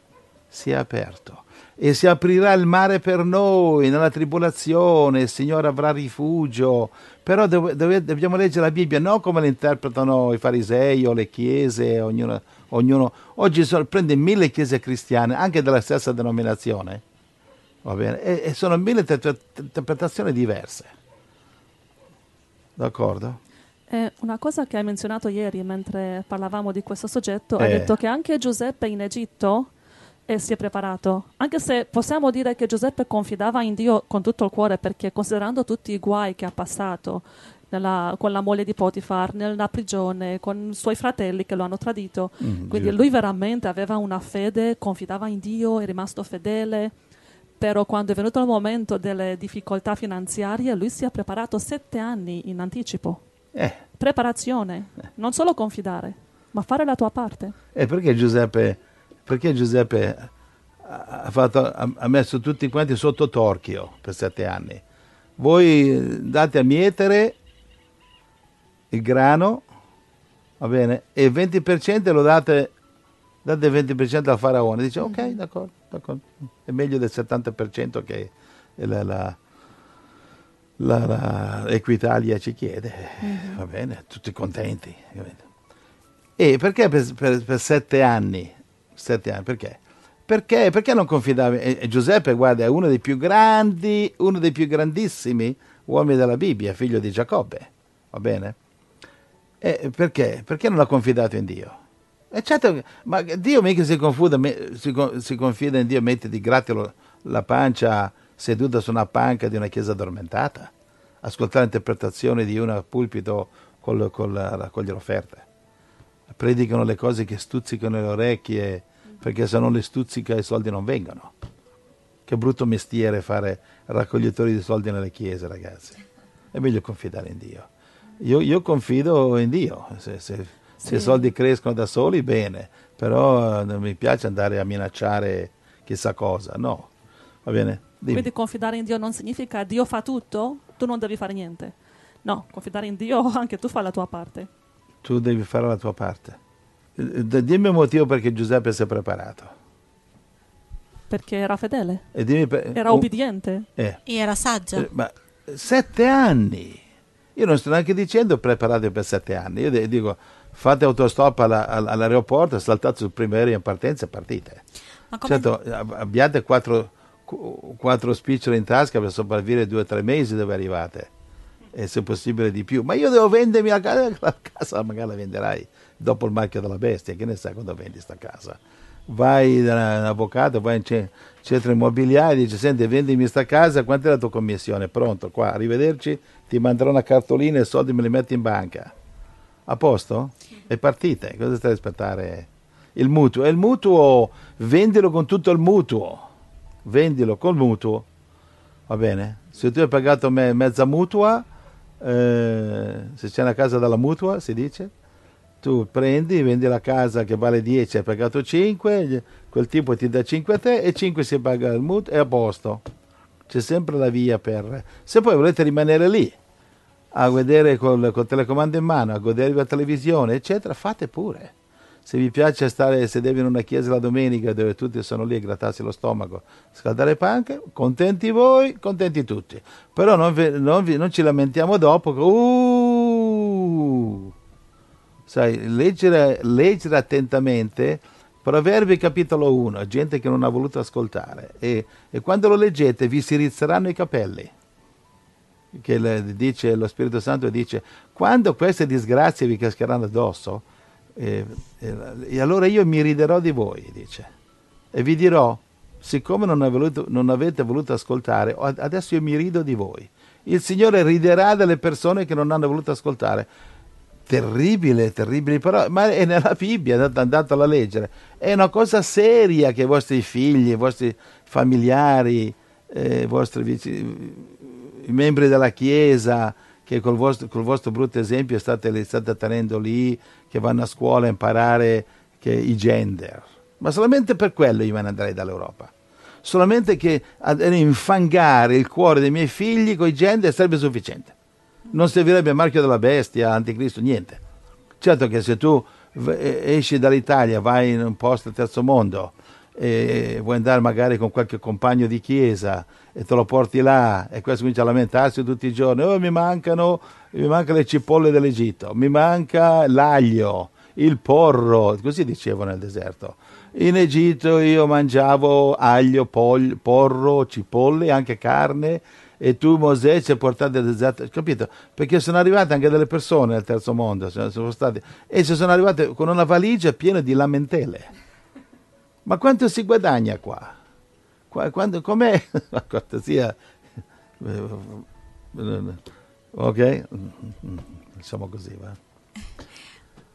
Si è aperto. E si aprirà il mare per noi nella tribolazione, il Signore avrà rifugio però dove, dove, dobbiamo leggere la Bibbia non come la interpretano i farisei o le chiese, ognuno, ognuno. oggi sorprende mille chiese cristiane, anche della stessa denominazione, va e, e, sono mille interpretazioni diverse. D'accordo?
Eh, una cosa che hai menzionato ieri mentre parlavamo di questo soggetto, eh. hai detto che anche Giuseppe in Egitto e si è preparato. Anche se possiamo dire che Giuseppe confidava in Dio con tutto il cuore perché considerando tutti i guai che ha passato nella, con la moglie di Potifar, nella prigione, con i suoi fratelli che lo hanno tradito, mm, quindi Dio. lui veramente aveva una fede, confidava in Dio, è rimasto fedele. Però quando è venuto il momento delle difficoltà finanziarie, lui si è preparato sette anni in anticipo. Eh. Preparazione, eh. non solo confidare, ma fare la tua parte.
E perché Giuseppe perché Giuseppe ha, fatto, ha, messo tutti quanti sotto torchio per sette anni? Voi date a mietere il grano, va bene, e il 20% lo date, date 20% al faraone. Dice, ok, mm-hmm. d'accordo, d'accordo. È meglio del 70% che la, la la, la Equitalia ci chiede, mm-hmm. va bene, tutti contenti. E perché per, per, per, sette anni Sette anni, perché? Perché, perché non confidavi? E, e Giuseppe, guarda, è uno dei più grandi, uno dei più grandissimi uomini della Bibbia, figlio di Giacobbe, va bene? E perché? Perché non ha confidato in Dio? E certo, ma Dio mica si, confuda, si, si confida in Dio, mette di gratis la pancia seduta su una panca di una chiesa addormentata, ascoltare l'interpretazione di uno al pulpito col, col, con le offerte. Predicano le cose che stuzzicano le orecchie perché se non le stuzzica i soldi non vengono. Che brutto mestiere fare raccoglitori di soldi nelle chiese, ragazzi. È meglio confidare in Dio. Io, io confido in Dio, se, se, sì. se, i soldi crescono da soli bene, però eh, non mi piace andare a minacciare chissà cosa, no. Va bene? Dimmi. Quindi
confidare in Dio non significa Dio fa tutto, tu non devi fare niente. No, confidare in Dio anche tu fai la tua parte.
Tu devi fare la tua parte. Eh, dimmi un motivo perché Giuseppe si è preparato.
Perché era fedele.
Per, era un, obbediente. Eh. E era saggio. Eh, ma sette anni. Io non sto neanche dicendo preparatevi per sette anni. Io dico fate autostop alla, all- all'aeroporto, saltate sul primo aereo in partenza e partite. Ma Certo, ab- abbiate quattro, quattro spiccioli in tasca per sopravvivere due o tre mesi dove arrivate. E se possibile di più. Ma io devo vendermi la casa, la casa magari la venderai dopo il marchio della bestia, che ne sai quando vendi sta casa? Vai da vai in centro immobiliare, dici senti vendimi sta casa, quanta è la tua commissione? Pronto, qua, arrivederci, ti manderò una cartolina e i soldi me li metti in banca. A posto? E partite, eh, cosa stai a aspettare? Il mutuo, e il mutuo vendilo con tutto il mutuo, vendilo col mutuo, va bene? Se tu hai pagato me mezza mutua, eh, se c'è una casa dalla mutua si dice, tu prendi, vendi la casa che vale 10, hai pagato 5, quel tipo ti dà 5 a te e 5 si paga il mutuo e a posto. C'è sempre la via per... Se poi volete rimanere lì a vedere col, col telecomando in mano, a godervi la televisione, eccetera, fate pure. Se vi piace stare, sedevi in una chiesa la domenica dove tutti sono lì a grattarsi lo stomaco, scaldare panche, contenti voi, contenti tutti. Però non, vi, non, vi, non ci lamentiamo dopo Uh, sai, leggere, leggere attentamente Proverbi capitolo 1, gente che non ha voluto ascoltare, e, e quando lo leggete vi si rizzeranno i capelli che le, dice, lo Spirito Santo dice, quando queste disgrazie vi cascheranno addosso, eh, eh, e allora io mi riderò di voi, dice, e vi dirò, siccome non, voluto, non, avete voluto ascoltare, adesso io mi rido di voi. Il Signore riderà delle persone che non hanno voluto ascoltare terribile, terribile, però ma è nella Bibbia, andatela a leggere. È una cosa seria che i vostri figli, i vostri familiari, eh, i vostri vicini, i membri della Chiesa, che col vostro, col vostro brutto esempio state, state tenendo lì, che vanno a scuola a imparare che, i gender. Ma solamente per quello io me ne andrei dall'Europa. Solamente che infangare il cuore dei miei figli con i gender sarebbe sufficiente non servirebbe il marchio della bestia, anticristo, niente. Certo che se tu esci dall'Italia, vai in un posto del terzo mondo e vuoi andare magari con qualche compagno di chiesa e te lo porti là e questo comincia a lamentarsi tutti i giorni, oh, mi mancano mi mancano le cipolle dell'Egitto, mi manca l'aglio, il porro, così dicevano nel deserto. In Egitto io mangiavo aglio, porro, cipolle, anche carne e tu Mosè ci hai portato al deserto, capito? Perché sono arrivate anche delle persone al terzo mondo, state, e ci sono arrivate con una valigia piena di lamentele. Ma quanto si guadagna qua? qua quando, com'è la cortesia? Ok? Diciamo così, va?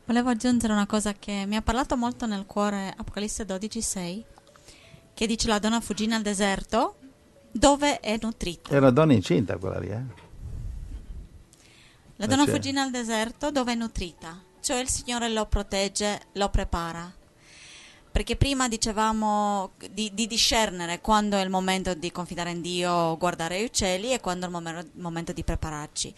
Volevo aggiungere una cosa che mi ha parlato molto nel cuore Apocalisse 12,6 che dice la donna fuggì nel deserto dove è nutrita.
È una donna incinta quella lì, eh? La donna eh, fuggì
nel deserto dove è nutrita, cioè il Signore lo protegge, lo prepara. Perché prima dicevamo di, di discernere quando è il momento di confidare in Dio, guardare gli uccelli e quando è il momento, momento di prepararci.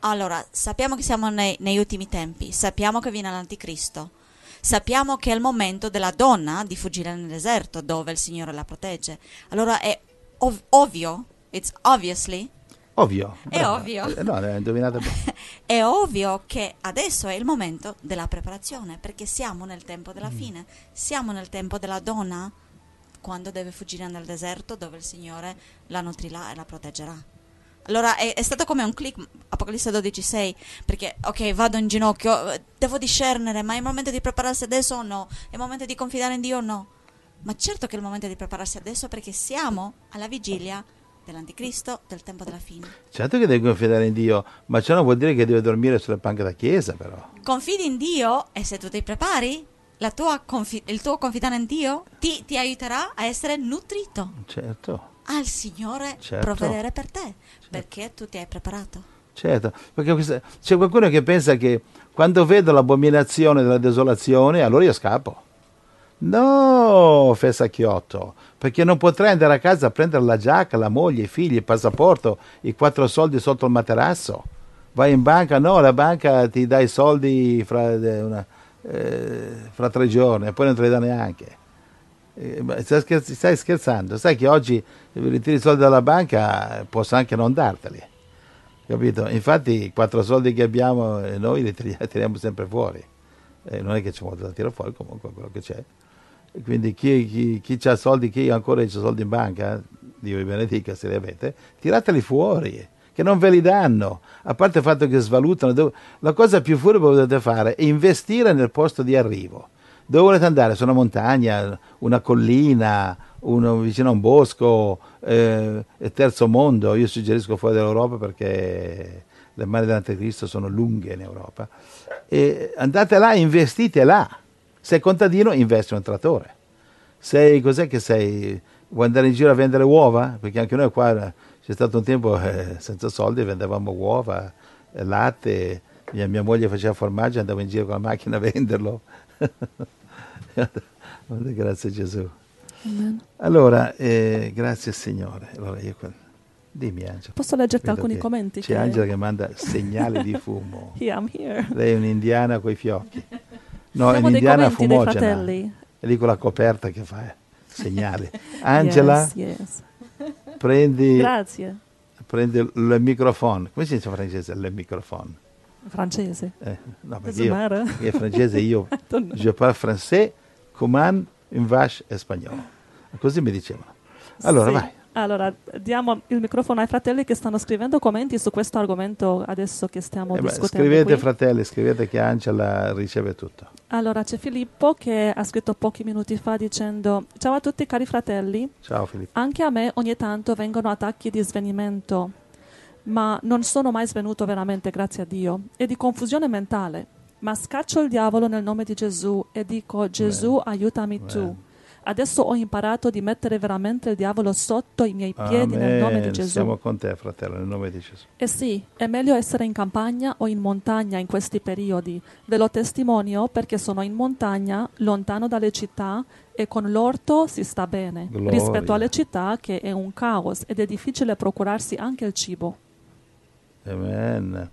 Allora, sappiamo che siamo nei, negli ultimi tempi, sappiamo che viene l'anticristo, sappiamo che è il momento della donna di fuggire nel deserto dove il Signore la protegge. Allora è ov- ovvio, it's obviously.
Ovvio. È ovvio. Eh, no, l'hai indovinata bene.
è ovvio che adesso è il momento della preparazione, perché siamo nel tempo della mm. fine, siamo nel tempo della donna quando deve fuggire nel deserto dove il Signore la nutrirà e la proteggerà. Allora è, è, stato come un click Apocalisse 12:6 perché ok vado in ginocchio, eh, devo discernere, ma è il momento di prepararsi adesso o no? È il momento di confidare in Dio o no? Ma certo che è il momento di prepararsi adesso perché siamo alla vigilia dell'anticristo, del tempo della fine.
Certo che devi confidare in Dio, ma ciò non vuol dire che devi dormire sulle panche da chiesa però.
Confidi in Dio e se tu ti prepari, confi- il tuo confidare in Dio ti, ti aiuterà a essere nutrito.
Certo.
Al Signore certo. provvedere per te, certo. perché tu ti hai preparato.
Certo, perché questa, c'è qualcuno che pensa che quando vedo l'abominazione della desolazione, allora io scappo. No, fece Chiotto, perché non potrei andare a casa a prendere la giacca, la moglie, i figli, il passaporto, i quattro soldi sotto il materasso. Vai in banca, no, la banca ti dà i soldi fra, eh, una, eh, fra tre giorni e poi non te li dà neanche. Eh, stai, scherzando, sai che oggi ritiri i soldi dalla banca, posso anche non darteli. Capito? Infatti i quattro soldi che abbiamo eh, noi li tiriamo sempre fuori. Eh, non è che c'è modo da tirare fuori, comunque quello che c'è quindi chi, chi, chi ha soldi, chi ancora ha soldi in banca, Dio vi benedica se li avete, tirateli fuori, che non ve li danno, a parte il fatto che svalutano. La cosa più furba che potete fare è investire nel posto di arrivo. Dove volete andare? Su una montagna, una collina, uno, vicino a un bosco, eh, terzo mondo. Io suggerisco fuori dall'Europa perché le mani dell'anticristo sono lunghe in Europa. E andate là, investite là sei contadino, investi un trattore. Sei, cos'è che sei? Vuoi andare in giro a vendere uova? Perché anche noi qua eh, c'è stato un tempo eh, senza soldi, vendevamo uova, eh, latte, mia, mia moglie faceva formaggio e andavo in giro con la macchina a venderlo. grazie Gesù. Amen. Allora, eh, grazie Signore. Allora, io, dimmi Angela. Posso leggerti Vedo alcuni commenti? C'è che... Angela che manda segnale di fumo. yeah, Lei è un'indiana coi fiocchi. No, Siamo in Indiana fumogena. È lì con la coperta che fa eh, segnale. Angela, yes,
yes. prendi... Grazie.
Prendi il microfono. Come si dice in francese il microfono?
Francese.
Eh, no, ma io, io è francese, io... je parle français, commande in vache spagnolo. Così mi dicevano. Allora, sì. vai.
Allora, diamo il microfono ai fratelli che stanno scrivendo commenti su questo argomento adesso che stiamo eh beh, discutendo. Scrivete qui.
fratelli, scrivete che Angela riceve tutto.
Allora, c'è Filippo che ha scritto pochi minuti fa dicendo Ciao a tutti cari fratelli. Ciao Filippo. Anche a me ogni tanto vengono attacchi di svenimento, ma non sono mai svenuto veramente, grazie a Dio, e di confusione mentale. Ma scaccio il diavolo nel nome di Gesù e dico Gesù beh. aiutami beh. tu. Adesso ho imparato di mettere veramente il diavolo sotto i miei piedi Amen. nel nome di Gesù. Siamo
con te, fratello, nel nome di Gesù.
Eh sì, è meglio essere in campagna o in montagna in questi periodi. Ve lo testimonio perché sono in montagna, lontano dalle città e con l'orto si sta bene Gloria. rispetto alle città che è un caos ed è difficile procurarsi anche il cibo.
Amen.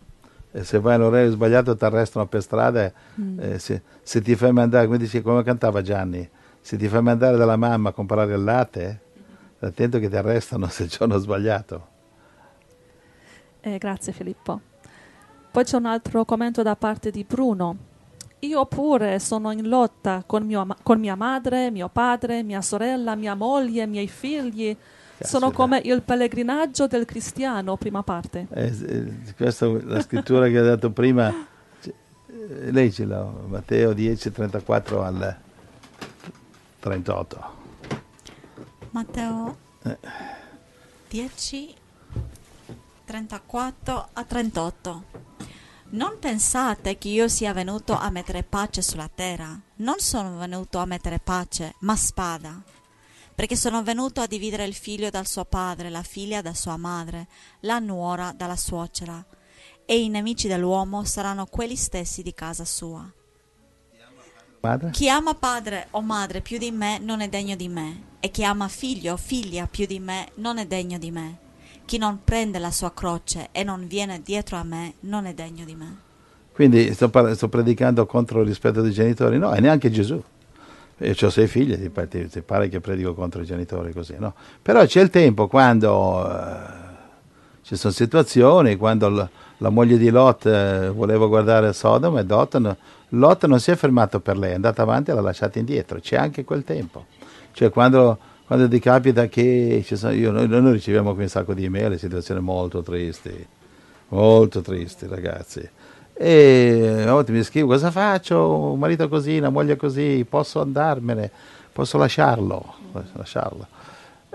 E se vai all'orario sbagliato ti arrestano per strada mm. eh, se, se, ti fermi andare, quindi come cantava Gianni, se ti fai mandare dalla mamma a comprare il latte, attento che ti arrestano se ci hanno sbagliato.
Eh, grazie Filippo. Poi c'è un altro commento da parte di Bruno. Io pure sono in lotta con, mio, con mia madre, mio padre, mia sorella, mia moglie, i miei figli. Cassera. Sono come il pellegrinaggio del cristiano, prima parte. Eh,
eh, questa è la scrittura che ho dato prima, cioè, eh, leggila, Matteo 10, 34 al 38.
Matteo eh. 10, 34 a 38. Non pensate che io sia venuto a mettere pace sulla terra. Non sono venuto a mettere pace, ma spada. Perché sono venuto a dividere il figlio dal suo padre, la figlia da sua madre, la nuora dalla suocera. E i nemici dell'uomo saranno quelli stessi di casa sua padre? Chi ama padre o madre più di me non è degno di me, e chi ama figlio o figlia più di me non è degno di me. Chi non prende la sua croce e non viene dietro a me non è degno di me.
Quindi sto, sto predicando contro il rispetto dei genitori? No, e neanche Gesù. Io cioè, ho sei figli, ti, ti, ti, pare che predico contro i genitori così, no? Però c'è il tempo quando uh, ci sono situazioni, quando... L- la moglie di Lot eh, voleva guardare Sodoma e Lot non, Lot non si è fermato per lei, è andata avanti e l'ha lasciata indietro. C'è anche quel tempo. Cioè quando, quando ti capita che sono, io, noi, noi, riceviamo qui un sacco di email, situazioni molto tristi, molto tristi ragazzi. E a volte mi scrivo cosa faccio, un marito così, una moglie così, posso andarmene, posso lasciarlo, lasciarlo.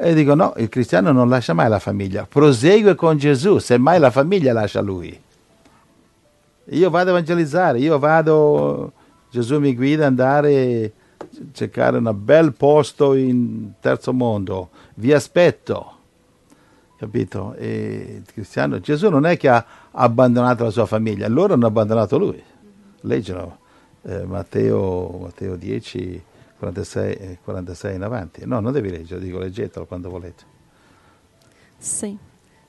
E dico no, il cristiano non lascia mai la famiglia, prosegue con Gesù, semmai la famiglia lascia lui. Io vado a evangelizzare, io vado, Gesù mi guida ad andare a cercare un bel posto in terzo mondo, vi aspetto, capito? E il cristiano, Gesù non è che ha abbandonato la sua famiglia, loro hanno abbandonato lui. Leggono eh, Matteo, Matteo 10, 46, 46 eh, in avanti. No, non devi leggere, dico leggetelo quando volete. Sì.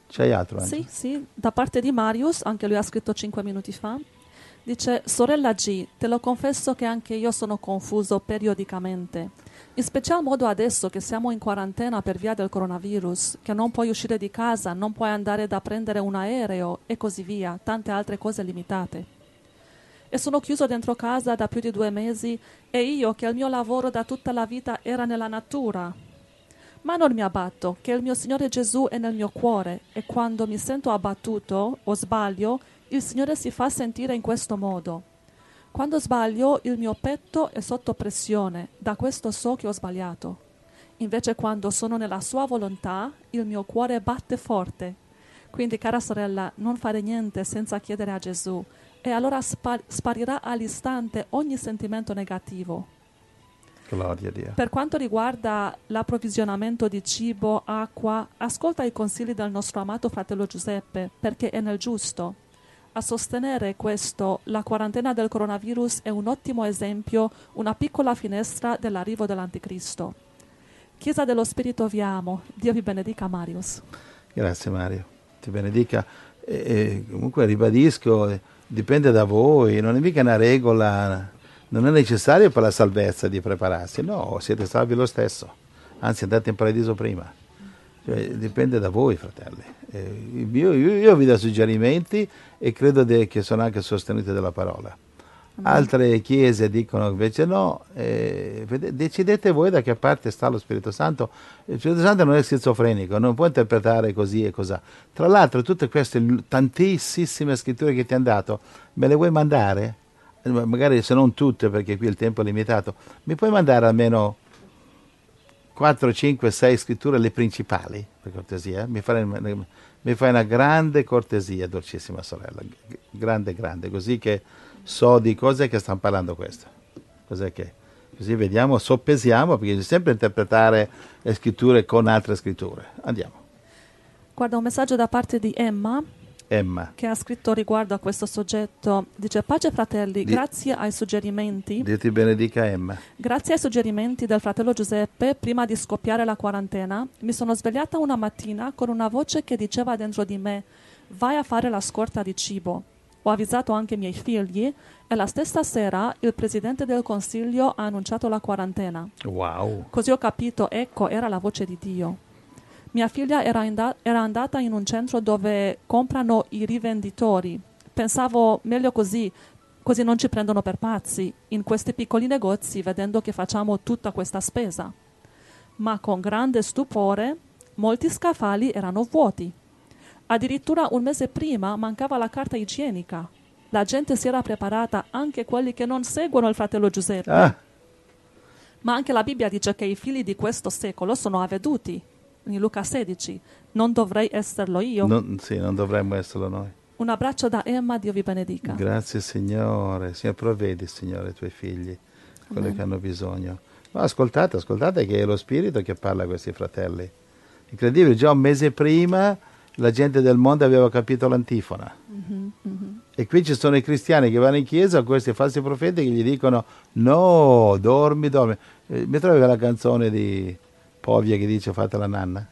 C'hai altro? Angela?
Sì, sì, da parte di Marius, anche lui ha scritto 5 minuti fa. Dice, sorella G, te lo confesso che anche io sono confuso periodicamente. In special modo adesso che siamo in quarantena per via del coronavirus, che non puoi uscire di casa, non puoi andare da prendere un aereo e così via, tante altre cose limitate e sono chiuso dentro casa da più di due mesi e io che il mio lavoro da tutta la vita era nella natura. Ma non mi abbatto, che il mio Signore Gesù è nel mio cuore e quando mi sento abbattuto o sbaglio, il Signore si fa sentire in questo modo. Quando sbaglio, il mio petto è sotto pressione, da questo so che ho sbagliato. Invece quando sono nella sua volontà, il mio cuore batte forte. Quindi, cara sorella, non fare niente senza chiedere a Gesù, e allora spar- sparirà all'istante ogni sentimento negativo.
Gloria a Dio.
Per quanto riguarda l'approvvigionamento di cibo, acqua, ascolta i consigli del nostro amato fratello Giuseppe, perché è nel giusto. A sostenere questo, la quarantena del coronavirus è un ottimo esempio, una piccola finestra dell'arrivo dell'Anticristo. Chiesa dello Spirito vi amo. Dio vi benedica, Marius.
Grazie Mario, ti benedica. E, e comunque ribadisco... Eh, dipende da voi, non è mica una regola, non è necessario per la salvezza di prepararsi, no, siete salvi lo stesso, anzi andate in paradiso prima. Cioè, dipende da voi, fratelli. Eh, io, io, io, vi do suggerimenti e credo de, che sono anche sostenuti dalla parola altre chiese dicono invece no, eh, decidete voi da che parte sta lo Spirito Santo. lo Spirito Santo non è schizofrenico, non può interpretare così e così. Tra l'altro tutte queste tantissime scritture che ti hanno dato, me le vuoi mandare? Eh, magari se non tutte perché qui il tempo è limitato, mi puoi mandare almeno 4, 5, 6 scritture, le principali, per cortesia? Mi fai, mi fai una grande cortesia, dolcissima sorella, grande, grande, così che so di cose che stanno parlando questo. Cos'è che? Così vediamo, soppesiamo, perché bisogna sempre interpretare le scritture con altre scritture. Andiamo.
Guarda un messaggio da parte di Emma. Emma. Che ha scritto riguardo a questo soggetto. Dice: Pace fratelli, di- grazie ai suggerimenti. Dio
ti benedica, Emma.
Grazie ai suggerimenti del fratello Giuseppe, prima di scoppiare la quarantena, mi sono svegliata una mattina con una voce che diceva dentro di me: Vai a fare la scorta di cibo. Ho avvisato anche i miei figli e la stessa sera il presidente del consiglio ha annunciato la quarantena.
Wow.
Così ho capito, ecco, era la voce di Dio. Mia figlia era, inda- era andata in un centro dove comprano i rivenditori. Pensavo meglio così, così non ci prendono per pazzi, in questi piccoli negozi vedendo che facciamo tutta questa spesa. Ma con grande stupore molti scaffali erano vuoti. Addirittura un mese prima mancava la carta igienica. La gente si era preparata, anche quelli che non seguono il fratello Giuseppe. Ah. Ma anche la Bibbia dice che i figli di questo secolo sono avveduti. In Luca 16, non dovrei esserlo
io. Non, sì, non dovremmo esserlo noi.
Un abbraccio da Emma, Dio vi benedica.
Grazie Signore, Signore provvedi Signore ai tuoi figli, quelli Amen. che hanno bisogno. Ma ascoltate, ascoltate che è lo Spirito che parla a questi fratelli. Incredibile, già un mese prima la gente del mondo aveva capito l'antifona. Mm-hmm, mm-hmm. E qui ci sono i cristiani che vanno in chiesa a questi falsi profeti che gli dicono no, dormi, dormi. Eh, mi trovi quella canzone di Povia che dice fate la nanna?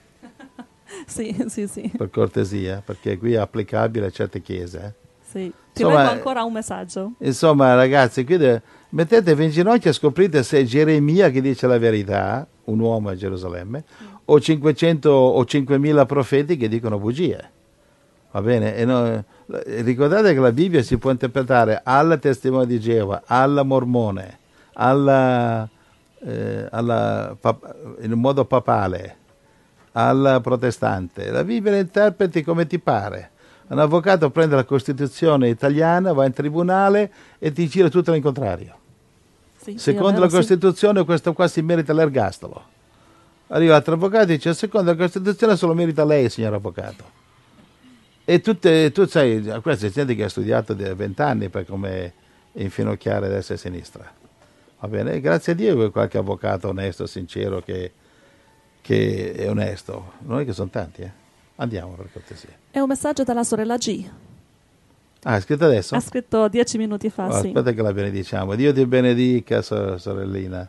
sì, sì, sì.
Per cortesia, perché qui è applicabile a certe chiese. Eh. Sì, ti insomma, ancora
un messaggio.
Insomma ragazzi, qui de- mettetevi in ginocchio e scoprite se è Geremia che dice la verità, un uomo a Gerusalemme, mm o 500 o 5000 profeti che dicono bugie. Va bene? No, eh, ricordate che la Bibbia si può interpretare alla testimone di Geova, alla mormone, alla, eh, alla, in modo papale, alla protestante. La Bibbia la interpreti come ti pare. Un avvocato prende la Costituzione italiana, va in tribunale e ti gira tutto all'incontrario. Sì, Secondo la Costituzione sì. questo qua si merita l'ergastolo arriva l'altro avvocato e dice a seconda della Costituzione solo merita lei signor avvocato e tutte, tu sai questa è gente che ha studiato da vent'anni per come infinocchiare destra e sinistra va bene e grazie a Dio che qualche avvocato onesto sincero che, che è onesto noi che sono tanti eh? andiamo per cortesia
è un messaggio dalla sorella G
Ah, è scritto adesso? Ha
scritto dieci minuti fa, oh, sì. Aspetta
che la benediciamo. Dio ti benedica, sorellina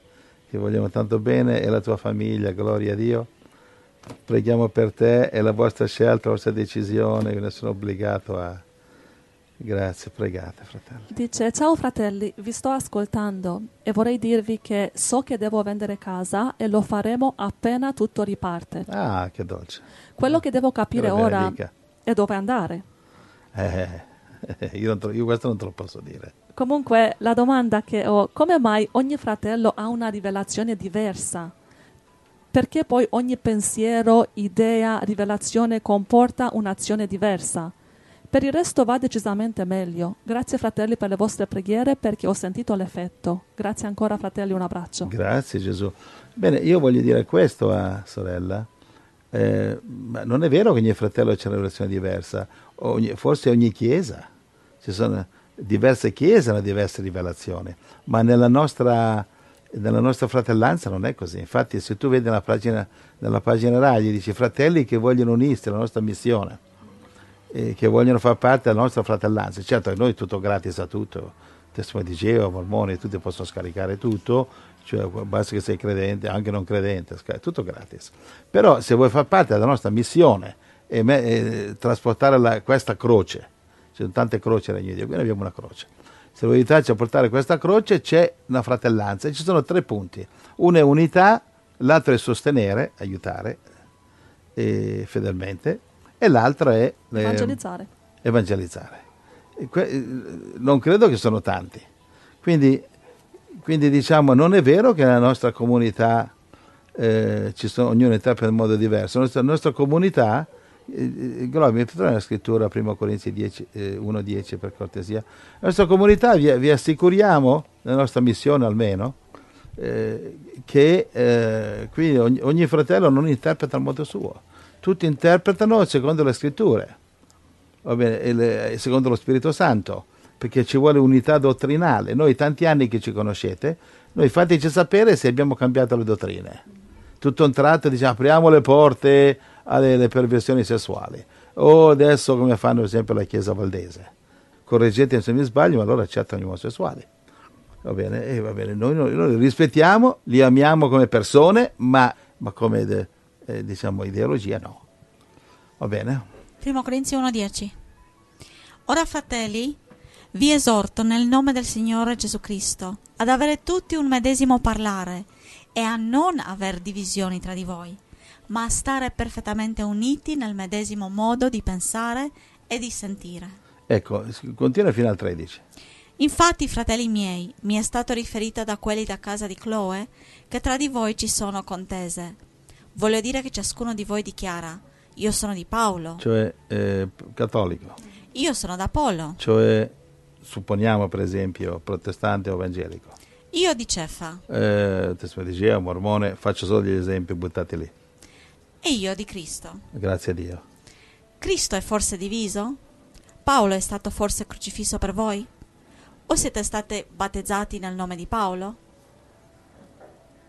ti vogliamo tanto bene e la tua famiglia, gloria a Dio. Preghiamo per te e la vostra scelta, la vostra decisione, io ne sono obbligato a... Grazie, pregate fratelli.
Dice, ciao fratelli, vi sto ascoltando e vorrei dirvi che so che devo vendere casa e lo faremo appena tutto riparte. Ah, che dolce. Quello che devo capire che ora è dove andare.
Eh, io, non te, io questo non te lo posso dire.
Comunque la domanda che ho, come mai ogni fratello ha una rivelazione diversa? Perché poi ogni pensiero, idea, rivelazione comporta un'azione diversa? Per il resto va decisamente meglio. Grazie fratelli per le vostre preghiere perché ho sentito l'effetto. Grazie ancora fratelli, un abbraccio.
Grazie Gesù. Bene, io voglio dire questo a sorella. Eh, ma non è vero che ogni fratello ha una rivelazione diversa, ogni, forse ogni chiesa. Ci sono diverse chiese hanno diverse rivelazioni, ma nella nostra, nella nostra fratellanza non è così. Infatti se tu vedi nella pagina, nella pagina RAI, gli dici fratelli che vogliono unirsi alla nostra missione, eh, che vogliono far parte della nostra fratellanza. Certo, noi tutto gratis a tutto, testimoni di Geo, mormoni, tutti possono scaricare tutto, cioè basta che sei credente, anche non credente, è tutto gratis. Però se vuoi far parte della nostra missione e, me, e trasportare la, questa croce, ci sono tante croci nel Regno di Dio, qui noi abbiamo una croce. Se vuoi aiutarci a portare questa croce c'è una fratellanza e ci sono tre punti. Uno è unità, l'altro è sostenere, aiutare eh, fedelmente e l'altro è eh, evangelizzare. evangelizzare. Que- eh, non credo che sono tanti. Quindi, quindi, diciamo non è vero che nella nostra comunità eh, ci sono, ognuno è per modo diverso, la nostra, la nostra comunità eh, eh, Globi, entrate la scrittura 1 Corinzi 10, eh, 1.10 per cortesia. La nostra comunità vi, vi assicuriamo, la nostra missione almeno, eh, che eh, qui ogni, ogni, fratello non interpreta al modo suo, tutti interpretano secondo le scritture, bene, le, secondo lo Spirito Santo, perché ci vuole unità dottrinale. Noi tanti anni che ci conoscete, noi fateci sapere se abbiamo cambiato le dottrine. Tutto un tratto diciamo apriamo le porte alle perversioni sessuali. O adesso come fanno per esempio la Chiesa Valdese. Correggete se mi sbaglio, ma allora accettano gli omosessuali. Va bene, eh, va bene. Noi, noi, li rispettiamo, li amiamo come persone, ma, ma come de, eh, diciamo, ideologia no. Va bene?
Primo Corinzi 1,10 Ora fratelli, vi esorto nel nome del Signore Gesù Cristo ad avere tutti un medesimo parlare e a non aver divisioni tra di voi ma a stare perfettamente uniti nel medesimo modo di pensare e di sentire.
Ecco, continua fino al 13.
Infatti, fratelli miei, mi è stato riferito da quelli da casa di Chloe che tra di voi ci sono contese. Voglio dire che ciascuno di voi dichiara: Io sono di Paolo. Cioè,
eh, cattolico. Io sono da Cioè, supponiamo per esempio, protestante o evangelico.
Io di Cefa.
Eh, testimone di Geo, mormone, faccio solo gli esempi buttati lì
e io di Cristo.
Grazie a Dio.
Cristo è forse diviso? Paolo è stato forse crocifisso per voi? O siete stati battezzati nel nome di Paolo?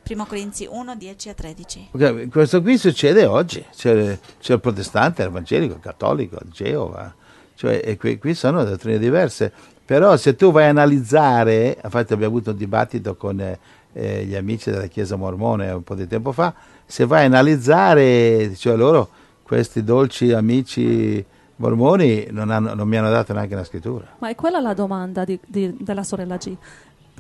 1 Corinzi 1, 10 a 13.
Okay, questo qui succede oggi, c'è, c'è il protestante, l'evangelico, il cattolico, il Geova, cioè qui, qui, sono dottrine diverse, però se tu vai a analizzare, infatti abbiamo avuto un dibattito con eh, gli amici della Chiesa Mormone un po' di tempo fa, se vai a analizzare, cioè loro, questi dolci amici mormoni non, hanno, non mi hanno dato neanche una scrittura.
Ma è quella la domanda di, di, della sorella G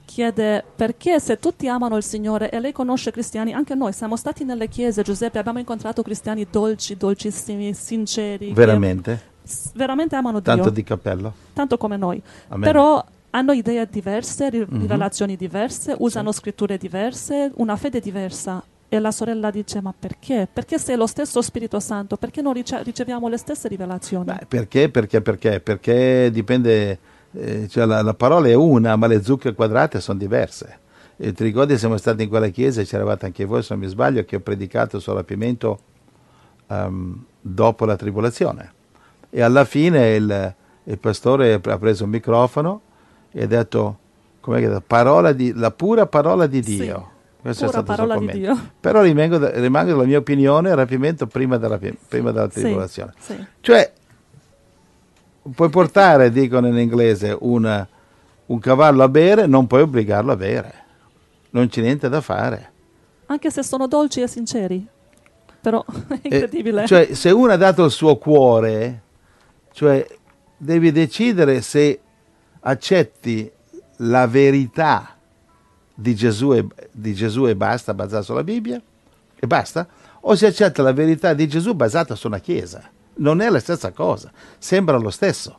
chiede perché se tutti amano il Signore e lei conosce cristiani, anche noi siamo stati nelle chiese, Giuseppe, abbiamo incontrato cristiani dolci, dolcissimi, sinceri. Veramente?
Che, veramente amano Tanto Dio. Tanto di cappello. Tanto come noi. Amen. Però
hanno idee diverse, ri- mm-hmm. relazioni diverse, usano sì. scritture diverse, una fede diversa. E la sorella dice, ma perché? Perché se è lo stesso Spirito Santo, perché non rice- riceviamo le stesse rivelazioni? Beh,
perché, perché, perché? Perché dipende, eh, cioè la, la, parola è una, ma le zucche quadrate sono diverse. E ti ricordi, siamo stati in quella chiesa, e c'eravate anche voi se non mi sbaglio, che ho predicato sul rapimento um, dopo la tribolazione. E alla fine il, il pastore ha preso un microfono e ha detto, come che, parola di, la pura parola di Dio. Sì. Questa Pura parola di Dio. Però rimango, rimango della mia opinione, rapimento prima della, prima della tribolazione. Sì, sì. Cioè, puoi portare, dicono in inglese, una, un cavallo a bere, non puoi obbligarlo a bere. Non c'è niente da fare.
Anche se sono dolci e sinceri. Però è eh, incredibile. E, cioè,
se uno ha dato il suo cuore, cioè, devi decidere se accetti la verità di Gesù, e, di Gesù e basta, basata sulla Bibbia? E basta? O si accetta la verità di Gesù basata sulla Chiesa? Non è la stessa cosa, sembra lo stesso.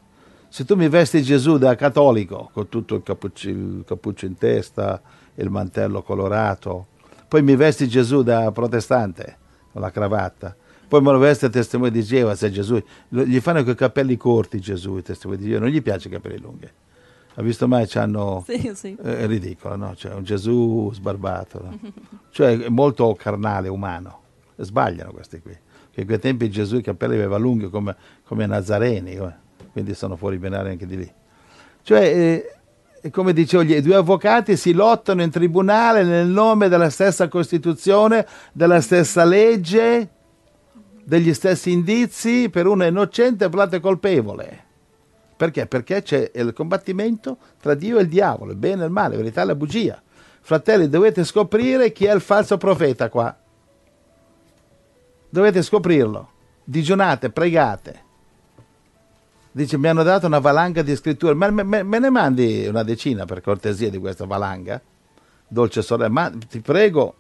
Se tu mi vesti Gesù da cattolico, con tutto il cappuccio, il cappuccio in testa, il mantello colorato, poi mi vesti Gesù da protestante, con la cravatta, poi me lo veste testimone di Geova, se Gesù, gli fanno quei capelli corti Gesù, il testimone di Geova, non gli piace i capelli lunghi ha visto mai? C'hanno, sì, sì. Eh, è ridicolo, no? Cioè, un Gesù sbarbato, no? cioè è molto carnale, umano. Sbagliano questi qui. Che in quei tempi Gesù i capelli aveva lunghi come, come Nazareni, quindi sono fuori benare anche di lì. Cioè, eh, come dicevo, i due avvocati si lottano in tribunale nel nome della stessa Costituzione, della stessa legge, degli stessi indizi, per uno è innocente e per l'altro è colpevole. Perché? Perché c'è il combattimento tra Dio e il diavolo, il bene e il male, la verità e la bugia. Fratelli, dovete scoprire chi è il falso profeta qua. Dovete scoprirlo. Digiunate, pregate. Dice, mi hanno dato una valanga di scritture. Ma me, me, me ne mandi una decina per cortesia di questa valanga? Dolce sorella, ma ti prego,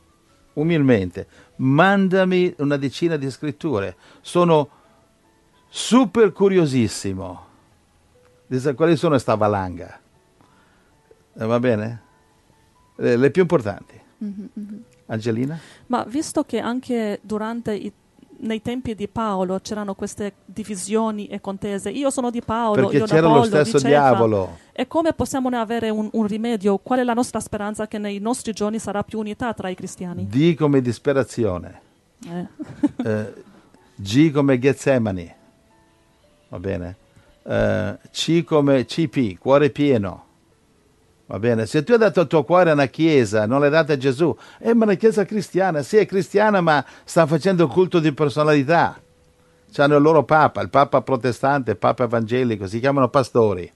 umilmente, mandami una decina di scritture. Sono super curiosissimo Dice, quali sono questa valanga? Eh, va bene? Le, le più importanti. Mm-hmm, mm-hmm, Angelina?
Ma visto che anche durante i nei tempi di Paolo c'erano queste divisioni e contese. Io sono di Paolo, Perché io c'era Apollo, lo stesso diavolo. E come possiamo ne avere un, un, rimedio? Qual è la nostra speranza che nei nostri giorni sarà più unità tra i cristiani?
D come disperazione. Eh. eh, G come Getsemani. Va bene? Eh, C come CP, cuore pieno. Va bene, se tu hai dato il tuo cuore a una chiesa, non l'hai data a Gesù, eh, ma la chiesa cristiana, sì è cristiana, ma sta facendo culto di personalità. Hanno il loro papa, il papa protestante, il papa evangelico, si chiamano pastori.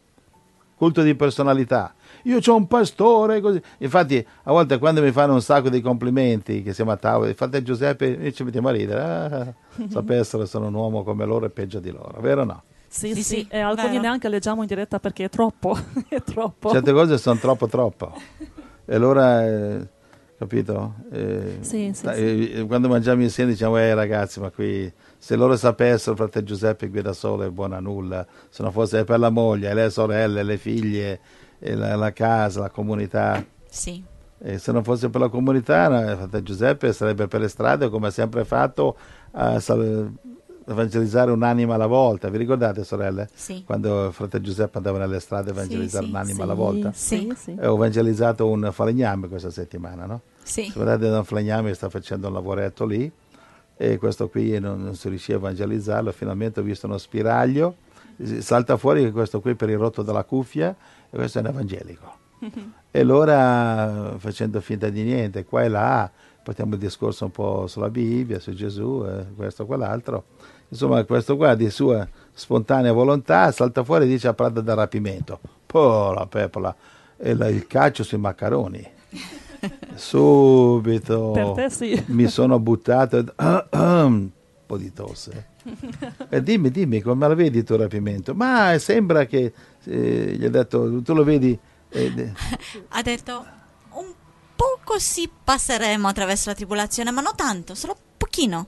Culto di personalità. Io ho un pastore così. Infatti, a volte quando mi fanno un sacco di complimenti, che siamo a tavola, fate Giuseppe, ci mettiamo a ridere. Ah, sapessero che sono un uomo come loro e peggio di loro, vero o no?
Sì, sì, sì. Eh, alcuni vero. neanche leggiamo in diretta perché è troppo, è troppo. Certe cose
sono troppo, troppo. e allora, eh, capito? Eh, sì, sì, sì. Quando mangiamo insieme diciamo, eh ragazzi, ma qui se loro sapessero, fratello Giuseppe qui da solo è buona a nulla, se non fosse per la moglie, le sorelle, le figlie, la, la casa, la comunità. Sì. E se non fosse per la comunità, eh, fratello Giuseppe sarebbe per le strade come ha sempre fatto. A, salvare evangelizzare un'anima alla volta. Vi ricordate, sorelle? Sì. Quando fratello Giuseppe andava nelle strade a evangelizzare sì, un'anima sì, alla volta? Sì, sì. Ho evangelizzato un falegname questa settimana, no? Sì. Guardate, un falegname sta facendo un lavoretto lì e questo qui non, non si riuscì a evangelizzarlo. Finalmente ho visto uno spiraglio, salta fuori questo qui per il rotto della cuffia e questo è un evangelico. e allora, facendo finta di niente, qua e là, portiamo il discorso un po' sulla Bibbia, su Gesù, eh, questo e quell'altro. Insomma, questo qua di sua spontanea volontà salta fuori e dice a Prada da rapimento. Pola pepola, e la, il calcio sui maccheroni. Subito sì. mi sono buttato un po' di tosse. E dimmi, dimmi, come la vedi tu il rapimento? Ma sembra che, eh, gli ho detto, tu lo vedi... Eh,
ha detto, un poco così passeremo attraverso la tribolazione, ma non tanto, solo un pochino.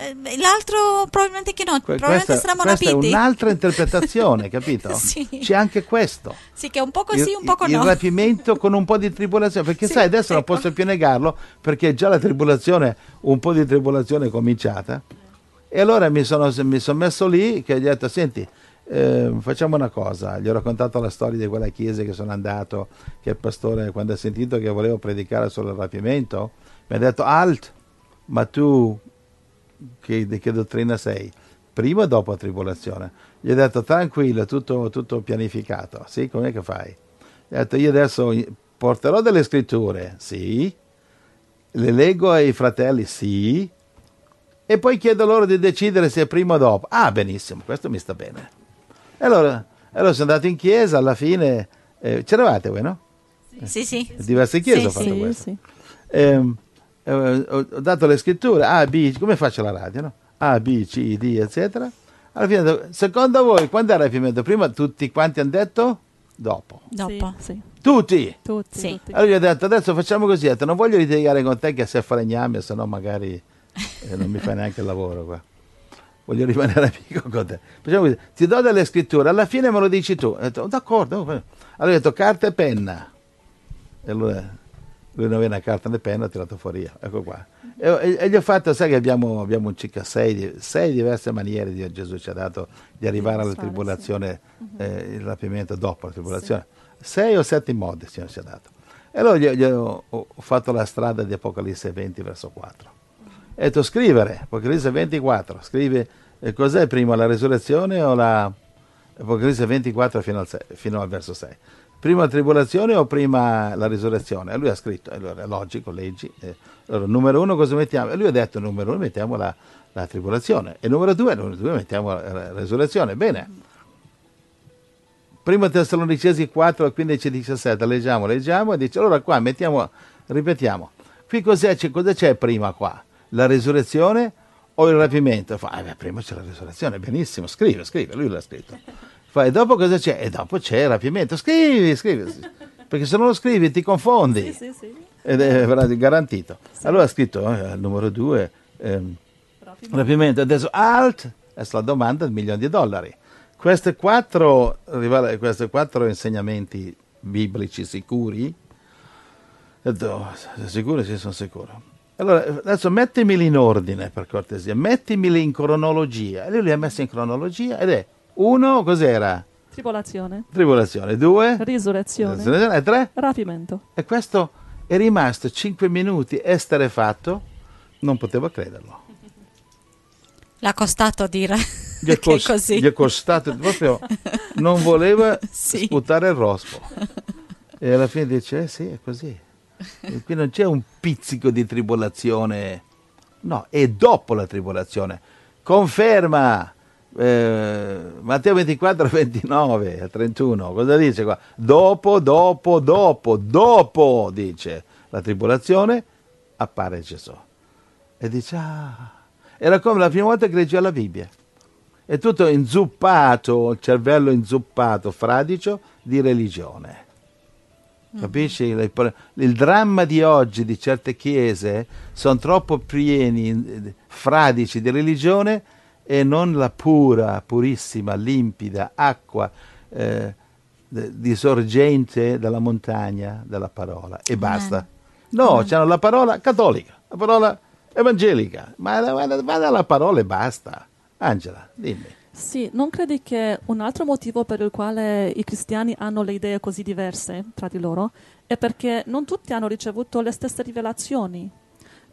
Eh, l'altro probabilmente che no, que- probabilmente questa, sarà Monapiti. Questa è un'altra
interpretazione, capito? sì. C'è anche questo.
Sì, che è un po' così, un po' così. Il
rapimento con un po' di tribolazione, perché sì, sai, adesso ecco. non posso più negarlo, perché già la tribolazione, un po' di tribolazione è cominciata. E allora mi sono, mi sono messo lì che ho detto, senti, eh, facciamo una cosa, gli ho raccontato la storia di quella chiesa che sono andato, che il pastore quando ha sentito che volevo predicare sul rapimento, mi ha detto, alt, ma tu che, che dottrina sei, prima o dopo la tribolazione? Gli ho detto tranquillo, tutto, tutto pianificato, sì, com'è che fai? Gli ho detto io adesso porterò delle scritture, sì, le leggo ai fratelli, sì, e poi chiedo loro di decidere se è prima o dopo. Ah, benissimo, questo mi sta bene. E allora, allora sono andato in chiesa, alla fine, eh, c'eravate voi, no?
Sì, sì. Diverse chiese sì, ho fatto sì, questo. Sì.
Eh, eh, ho, ho, dato le scritture A, B, come faccio la radio, no? A, B, C, D, eccetera. Alla fine, secondo voi, quando era il pimento? Prima tutti quanti hanno detto? Dopo.
Dopo, sì. Tutti? Tutti. Sì.
Allora gli ho detto, adesso facciamo così, ho detto, non voglio litigare con te che sei falegname, se no magari eh, non mi fai neanche il lavoro qua. Voglio rimanere amico con te. Facciamo così, ti do delle scritture, alla fine me lo dici tu. Ho detto, d'accordo. Allora ho detto, carta e penna. E allora lui non aveva una carta né penna, ho tirato fuori io, ecco qua. E, e gli ho fatto, sai che abbiamo, abbiamo circa sei, sei, diverse maniere che Gesù ci ha dato di arrivare alla tribolazione, mhm. eh, il rapimento dopo la tribolazione. Sei o sette modi ci ha dato. E allora gli, gli ho, ho, fatto la strada di Apocalisse 20 verso 4. E ho detto scrivere, Apocalisse 24, scrivi eh, cos'è prima, la resurrezione o la... Apocalisse 24 fino al, 6, fino al verso 6 prima la tribolazione o prima la risurrezione? E lui ha scritto, allora logico, leggi. Eh, allora, numero uno cosa mettiamo? E lui ha detto, numero uno mettiamo la, la tribolazione e numero due, numero due mettiamo la, la risurrezione. Bene. Prima Tessalonicesi 4, 15, 17, leggiamo, leggiamo e dice, allora qua mettiamo, ripetiamo, qui cos'è, c'è, cosa c'è prima qua? La risurrezione o il rapimento? Fa, ah, beh, prima c'è la risurrezione, benissimo, scrive, scrive, lui l'ha scritto. Poi dopo cosa c'è? E dopo c'è il rapimento. Scrivi, scrivi. Perché se non lo scrivi ti confondi. Sì, sì, sì. Ed è garantito. Allora ha scritto eh, al eh, numero due ehm, rapimento. Adesso alt, è la domanda del milione di dollari. Queste quattro, questi quattro insegnamenti biblici sicuri, Oh, sicuro? Sì, sono sicuro. Allora, adesso mettimeli in ordine, per cortesia. Mettimeli in cronologia. E lui li ha messi in cronologia ed è uno, cos'era?
Tribolazione.
Tribolazione. Due?
Risurrezione.
Risurrezione. E tre?
Rapimento.
E questo è rimasto cinque minuti esterefatto, non poteva crederlo.
L'ha costato a dire
gli è, cos- così. Gli è costato proprio, non voleva sì. sputare il rospo. E alla fine dice, eh sì, è così. E qui non c'è un pizzico di tribolazione, no, è dopo la tribolazione. Conferma! eh, Matteo 24, 29 a 31, cosa dice qua? Dopo, dopo, dopo, dopo, dice la tribolazione, appare Gesù. E dice, ah, era come la prima volta che leggeva la Bibbia. È tutto inzuppato, il cervello inzuppato, fradicio di religione. Mm. Capisci? Il dramma di oggi di certe chiese sono troppo pieni, fradici di religione, e non la pura, purissima, limpida acqua eh, sorgente dalla montagna della parola e eh. basta. Eh. No, c'è la parola cattolica, la parola evangelica, ma vada alla parola e basta. Angela, dimmi. Sì, non
credi che un altro motivo per il quale i cristiani hanno le idee così diverse tra di loro è perché non tutti hanno ricevuto le stesse rivelazioni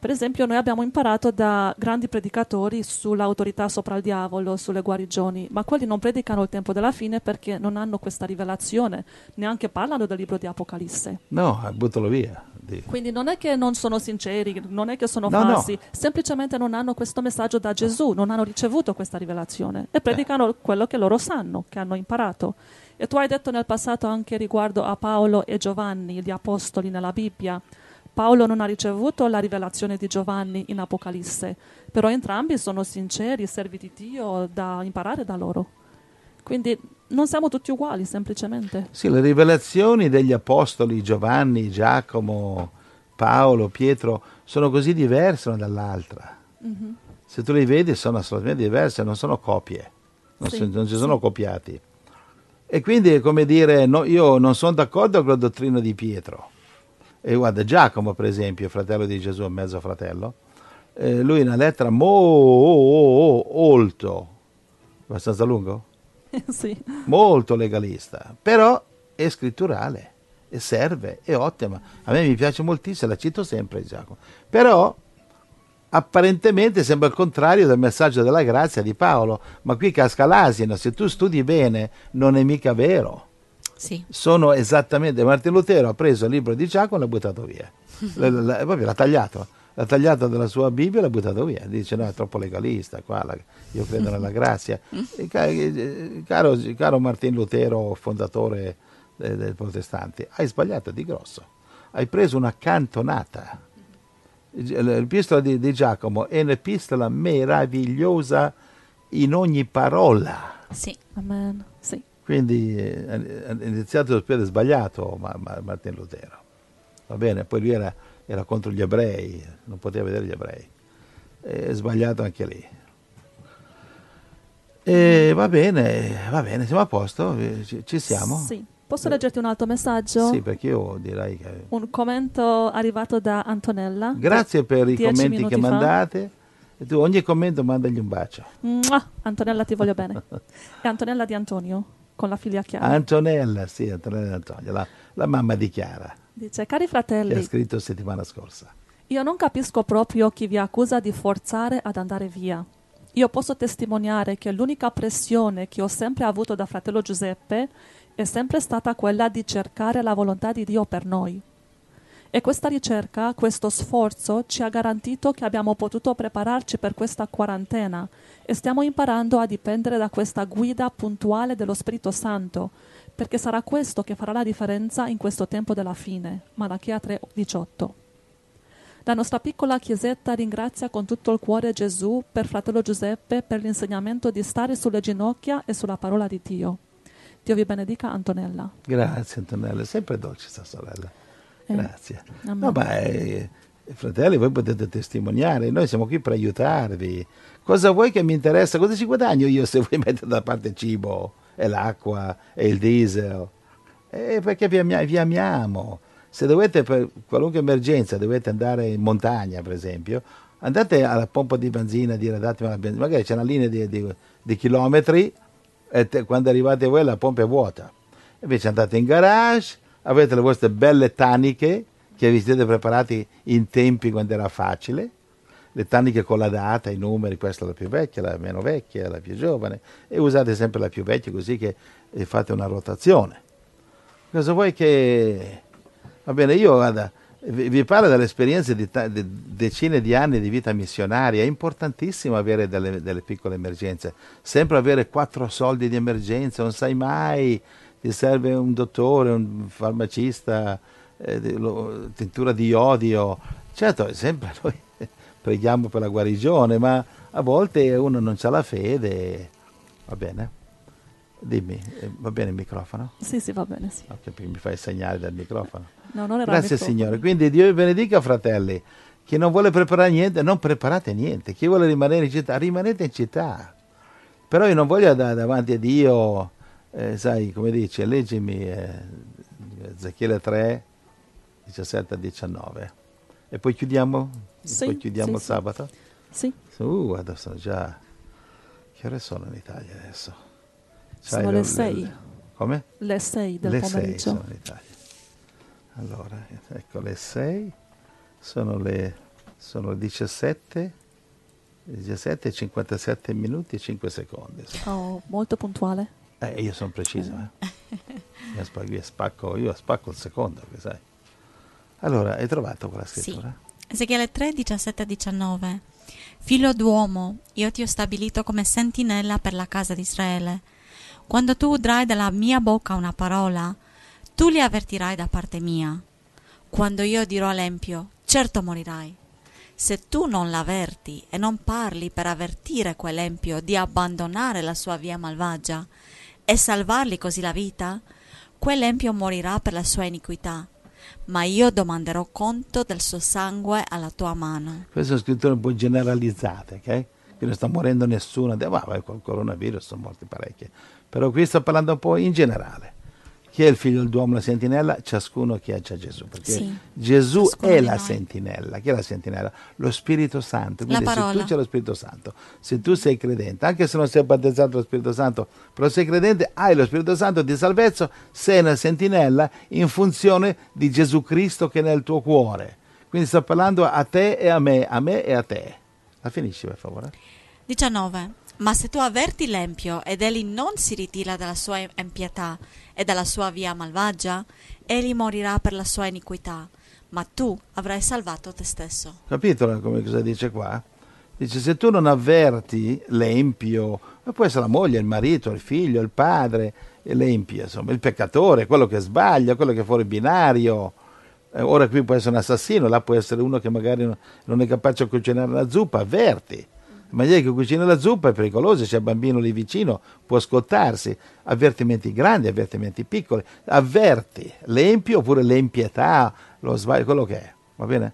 per esempio, noi abbiamo imparato da grandi predicatori sull'autorità sopra il diavolo, sulle guarigioni, ma quelli non predicano il tempo della fine perché non hanno questa rivelazione, neanche parlano del libro di Apocalisse.
No, eh, buttalo via.
Quindi non è che non sono sinceri, non è che sono no, falsi, no. semplicemente non hanno questo messaggio da Gesù, non hanno ricevuto questa rivelazione e predicano eh. quello che loro sanno, che hanno imparato. E tu hai detto nel passato anche riguardo a Paolo e Giovanni, gli apostoli nella Bibbia Paolo non ha ricevuto la rivelazione di Giovanni in Apocalisse, però entrambi sono sinceri, servi di Dio da imparare da loro. Quindi non siamo tutti uguali, semplicemente.
Sì, le rivelazioni degli apostoli Giovanni, Giacomo, Paolo, Pietro sono così diverse una dall'altra. Mm-hmm. Se tu le vedi sono assolutamente diverse, non sono copie, non, sì, so, non ci sono sì. copiati. E quindi, è come dire, no, io non sono d'accordo con la dottrina di Pietro e guarda, Giacomo, per esempio, fratello di Gesù, mezzo fratello, eh, lui una lettera molto, abbastanza lungo? sì. Molto legalista, però è scritturale, e serve, è ottima. A me mi piace moltissimo, la cito sempre Giacomo. Però apparentemente sembra il contrario del messaggio della grazia di Paolo, ma qui casca l'asino, se tu studi bene non è mica vero sì. sono esattamente Martin Lutero ha preso il libro di Giacomo e l'ha buttato via la, la, proprio l'ha tagliato l'ha tagliata dalla sua Bibbia e l'ha buttato via dice no è troppo legalista qua la, io credo nella grazia caro, caro Martin Lutero fondatore dei, dei protestanti hai sbagliato di grosso hai preso una cantonata l'epistola di, di Giacomo è un'epistola meravigliosa in ogni parola
sì, amen,
sì quindi eh, ha iniziato lo spirito sbagliato ma, ma, Martin Lutero. Va bene, poi lui era, era, contro gli ebrei, non poteva vedere gli ebrei. È sbagliato anche lì. E va bene, va bene, siamo a posto, eh, ci siamo. Sì.
Posso leggerti un altro messaggio? Sì,
perché io direi che...
Un commento arrivato da Antonella. Grazie per i commenti che fa. mandate.
E tu ogni commento mandagli un bacio.
Mua, Antonella ti voglio bene. È Antonella di Antonio. Con la figlia Chiara.
Antonella, sì, Antonella Antonio, la, la mamma di Chiara.
Dice, cari fratelli. ha
scritto settimana scorsa.
Io non capisco proprio chi vi accusa di forzare ad andare via. Io posso testimoniare che l'unica pressione che ho sempre avuto da fratello Giuseppe è sempre stata quella di cercare la volontà di Dio per noi. E questa ricerca, questo sforzo ci ha garantito che abbiamo potuto prepararci per questa quarantena e stiamo imparando a dipendere da questa guida puntuale dello Spirito Santo, perché sarà questo che farà la differenza in questo tempo della fine. Malachia 3:18. La nostra piccola chiesetta ringrazia con tutto il cuore Gesù per fratello Giuseppe per l'insegnamento di stare sulle ginocchia e sulla parola di Dio. Dio vi benedica Antonella.
Grazie Antonella, sempre dolce sta sorella. Eh, Grazie. No, ma, eh, eh, fratelli, voi potete testimoniare, noi siamo qui per aiutarvi. Cosa vuoi che mi interessa? Cosa ci guadagno io se voi mettete da parte il cibo e l'acqua e il diesel? Eh, perché vi, am- vi amiamo. Se dovete per qualunque emergenza dovete andare in montagna, per esempio, andate alla pompa di benzina, e dire datemi la benzina, magari c'è una linea di, di, di chilometri e te, quando arrivate voi la pompa è vuota. Invece andate in garage, avete le vostre belle taniche che vi siete preparati in tempi quando era facile, le taniche con la data, i numeri, questa è la più vecchia, la meno vecchia, la più giovane, e usate sempre la più vecchia così che eh, fate una rotazione. Cosa vuoi che... Va bene, io guarda, vi, parlo dell'esperienza di, ta- di, decine di anni di vita missionaria, è importantissimo avere delle, delle piccole emergenze, sempre avere quattro soldi di emergenza, non sai mai ti serve un dottore, un farmacista, eh, lo, tintura di iodio. Certo, sempre noi preghiamo per la guarigione, ma a volte uno non ha la fede. Va bene? Dimmi, eh, va bene il microfono?
Sì, sì, va bene, sì.
Ok, mi fai segnare dal microfono.
No, non era Grazie Signore.
Quindi Dio vi benedica, fratelli. Chi non vuole preparare niente, non preparate niente. Chi vuole rimanere in città, rimanete in città. Però io non voglio andare davanti a Dio eh, sai, come dice, leggimi eh, Ezechiele 3, 17 a 19. E poi chiudiamo? Sì, e poi chiudiamo sì, il sabato? Sì. sì. Uh, guarda, sono già... Che ore sono in Italia adesso? Sai, sono le 6. Come? Le 6 del le pomeriggio. Le 6 sono in Italia. Allora, ecco, le 6 sono le sono 17 17 57 minuti e 5 secondi.
Oh, molto
puntuale.
Eh, io sono preciso, eh. Io spacco, spacco, io spacco il secondo, che sai. Allora, hai trovato quella scrittura?
Sì. Ezechiele 3, 17, 19. Filo d'uomo, io ti ho stabilito come sentinella per la casa di Israele. Quando tu udrai dalla mia bocca una parola, tu li avvertirai da parte mia. Quando io dirò all'empio, certo morirai. Se tu non l'avverti e non parli per avvertire quell'empio di abbandonare la sua via malvagia, e salvargli così la vita? Quell'empio morirà per la sua iniquità, ma io domanderò conto del suo sangue alla tua mano.
Questa è una scrittura un po' generalizzata, ok? Qui non sta morendo nessuno, ah, vabbè, il coronavirus sono morti parecchi. Però qui sto parlando un po' in generale chi è il figlio dell'uomo, la sentinella? Ciascuno chiaccia Gesù, perché sì. Gesù Ciascuno è la sentinella. Chi è la sentinella? Lo Spirito Santo. Quindi se tu c'è lo Spirito Santo, se tu sei credente, anche se non sei battezzato dallo Spirito Santo, però sei credente, hai lo Spirito Santo di salvezza, sei una sentinella in funzione di Gesù Cristo che è nel tuo cuore. Quindi sto parlando a te e a me, a me e a te. La finisci per favore?
19. Ma se tu avverti l'empio ed egli non si ritira dalla sua impietà e dalla sua via malvagia, egli morirà per la sua iniquità, ma tu avrai salvato te stesso.
Capito come cosa dice qua? Dice, se tu non avverti l'empio, può essere la moglie, il marito, il figlio, il padre, l'empio, insomma, il peccatore, quello che sbaglia, quello che è fuori binario, eh, ora qui può essere un assassino, là può essere uno che magari non è capace a cucinare la zuppa, avverti la maniera che cucina la zuppa è pericolosa, se il bambino lì vicino può scottarsi. Avvertimenti grandi, avvertimenti piccoli. Avverti l'empio oppure l'empietà, lo sbaglio, quello che è. Va bene?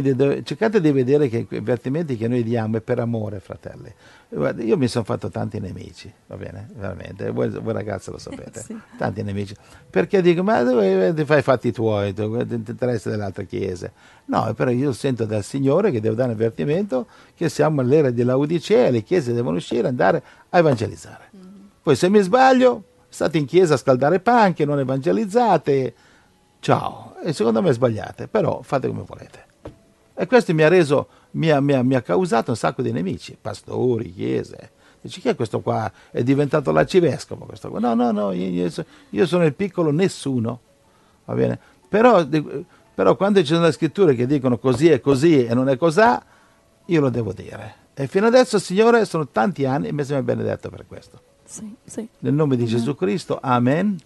Quindi do, cercate di vedere che i avvertimenti che noi diamo è per amore, fratelli. Guarda, io mi sono fatto tanti nemici, va bene? Veramente, voi, voi ragazzi lo sapete, sì. tanti nemici. Perché dico, ma ti fai i fatti tuoi, ti interessa delle altre chiese? No, però io sento dal Signore che devo dare un avvertimento che siamo all'era della Udicea, le chiese devono uscire e andare a evangelizzare. Mm. Poi se mi sbaglio, state in chiesa a scaldare panche, non evangelizzate. Ciao, e secondo me sbagliate, però fate come volete. E questo mi ha, reso, mi, ha, mi, ha, mi ha causato un sacco di nemici, pastori, chiese. Dici chi è questo qua? È diventato l'arcivescovo questo qua. No, no, no, io, io sono il piccolo nessuno. Va bene? Però, però quando ci sono le scritture che dicono così è così e non è cos'ha, io lo devo dire. E fino adesso, Signore, sono tanti anni e mi sembra benedetto per questo.
Sì, sì.
Nel nome di Gesù Cristo, Amen.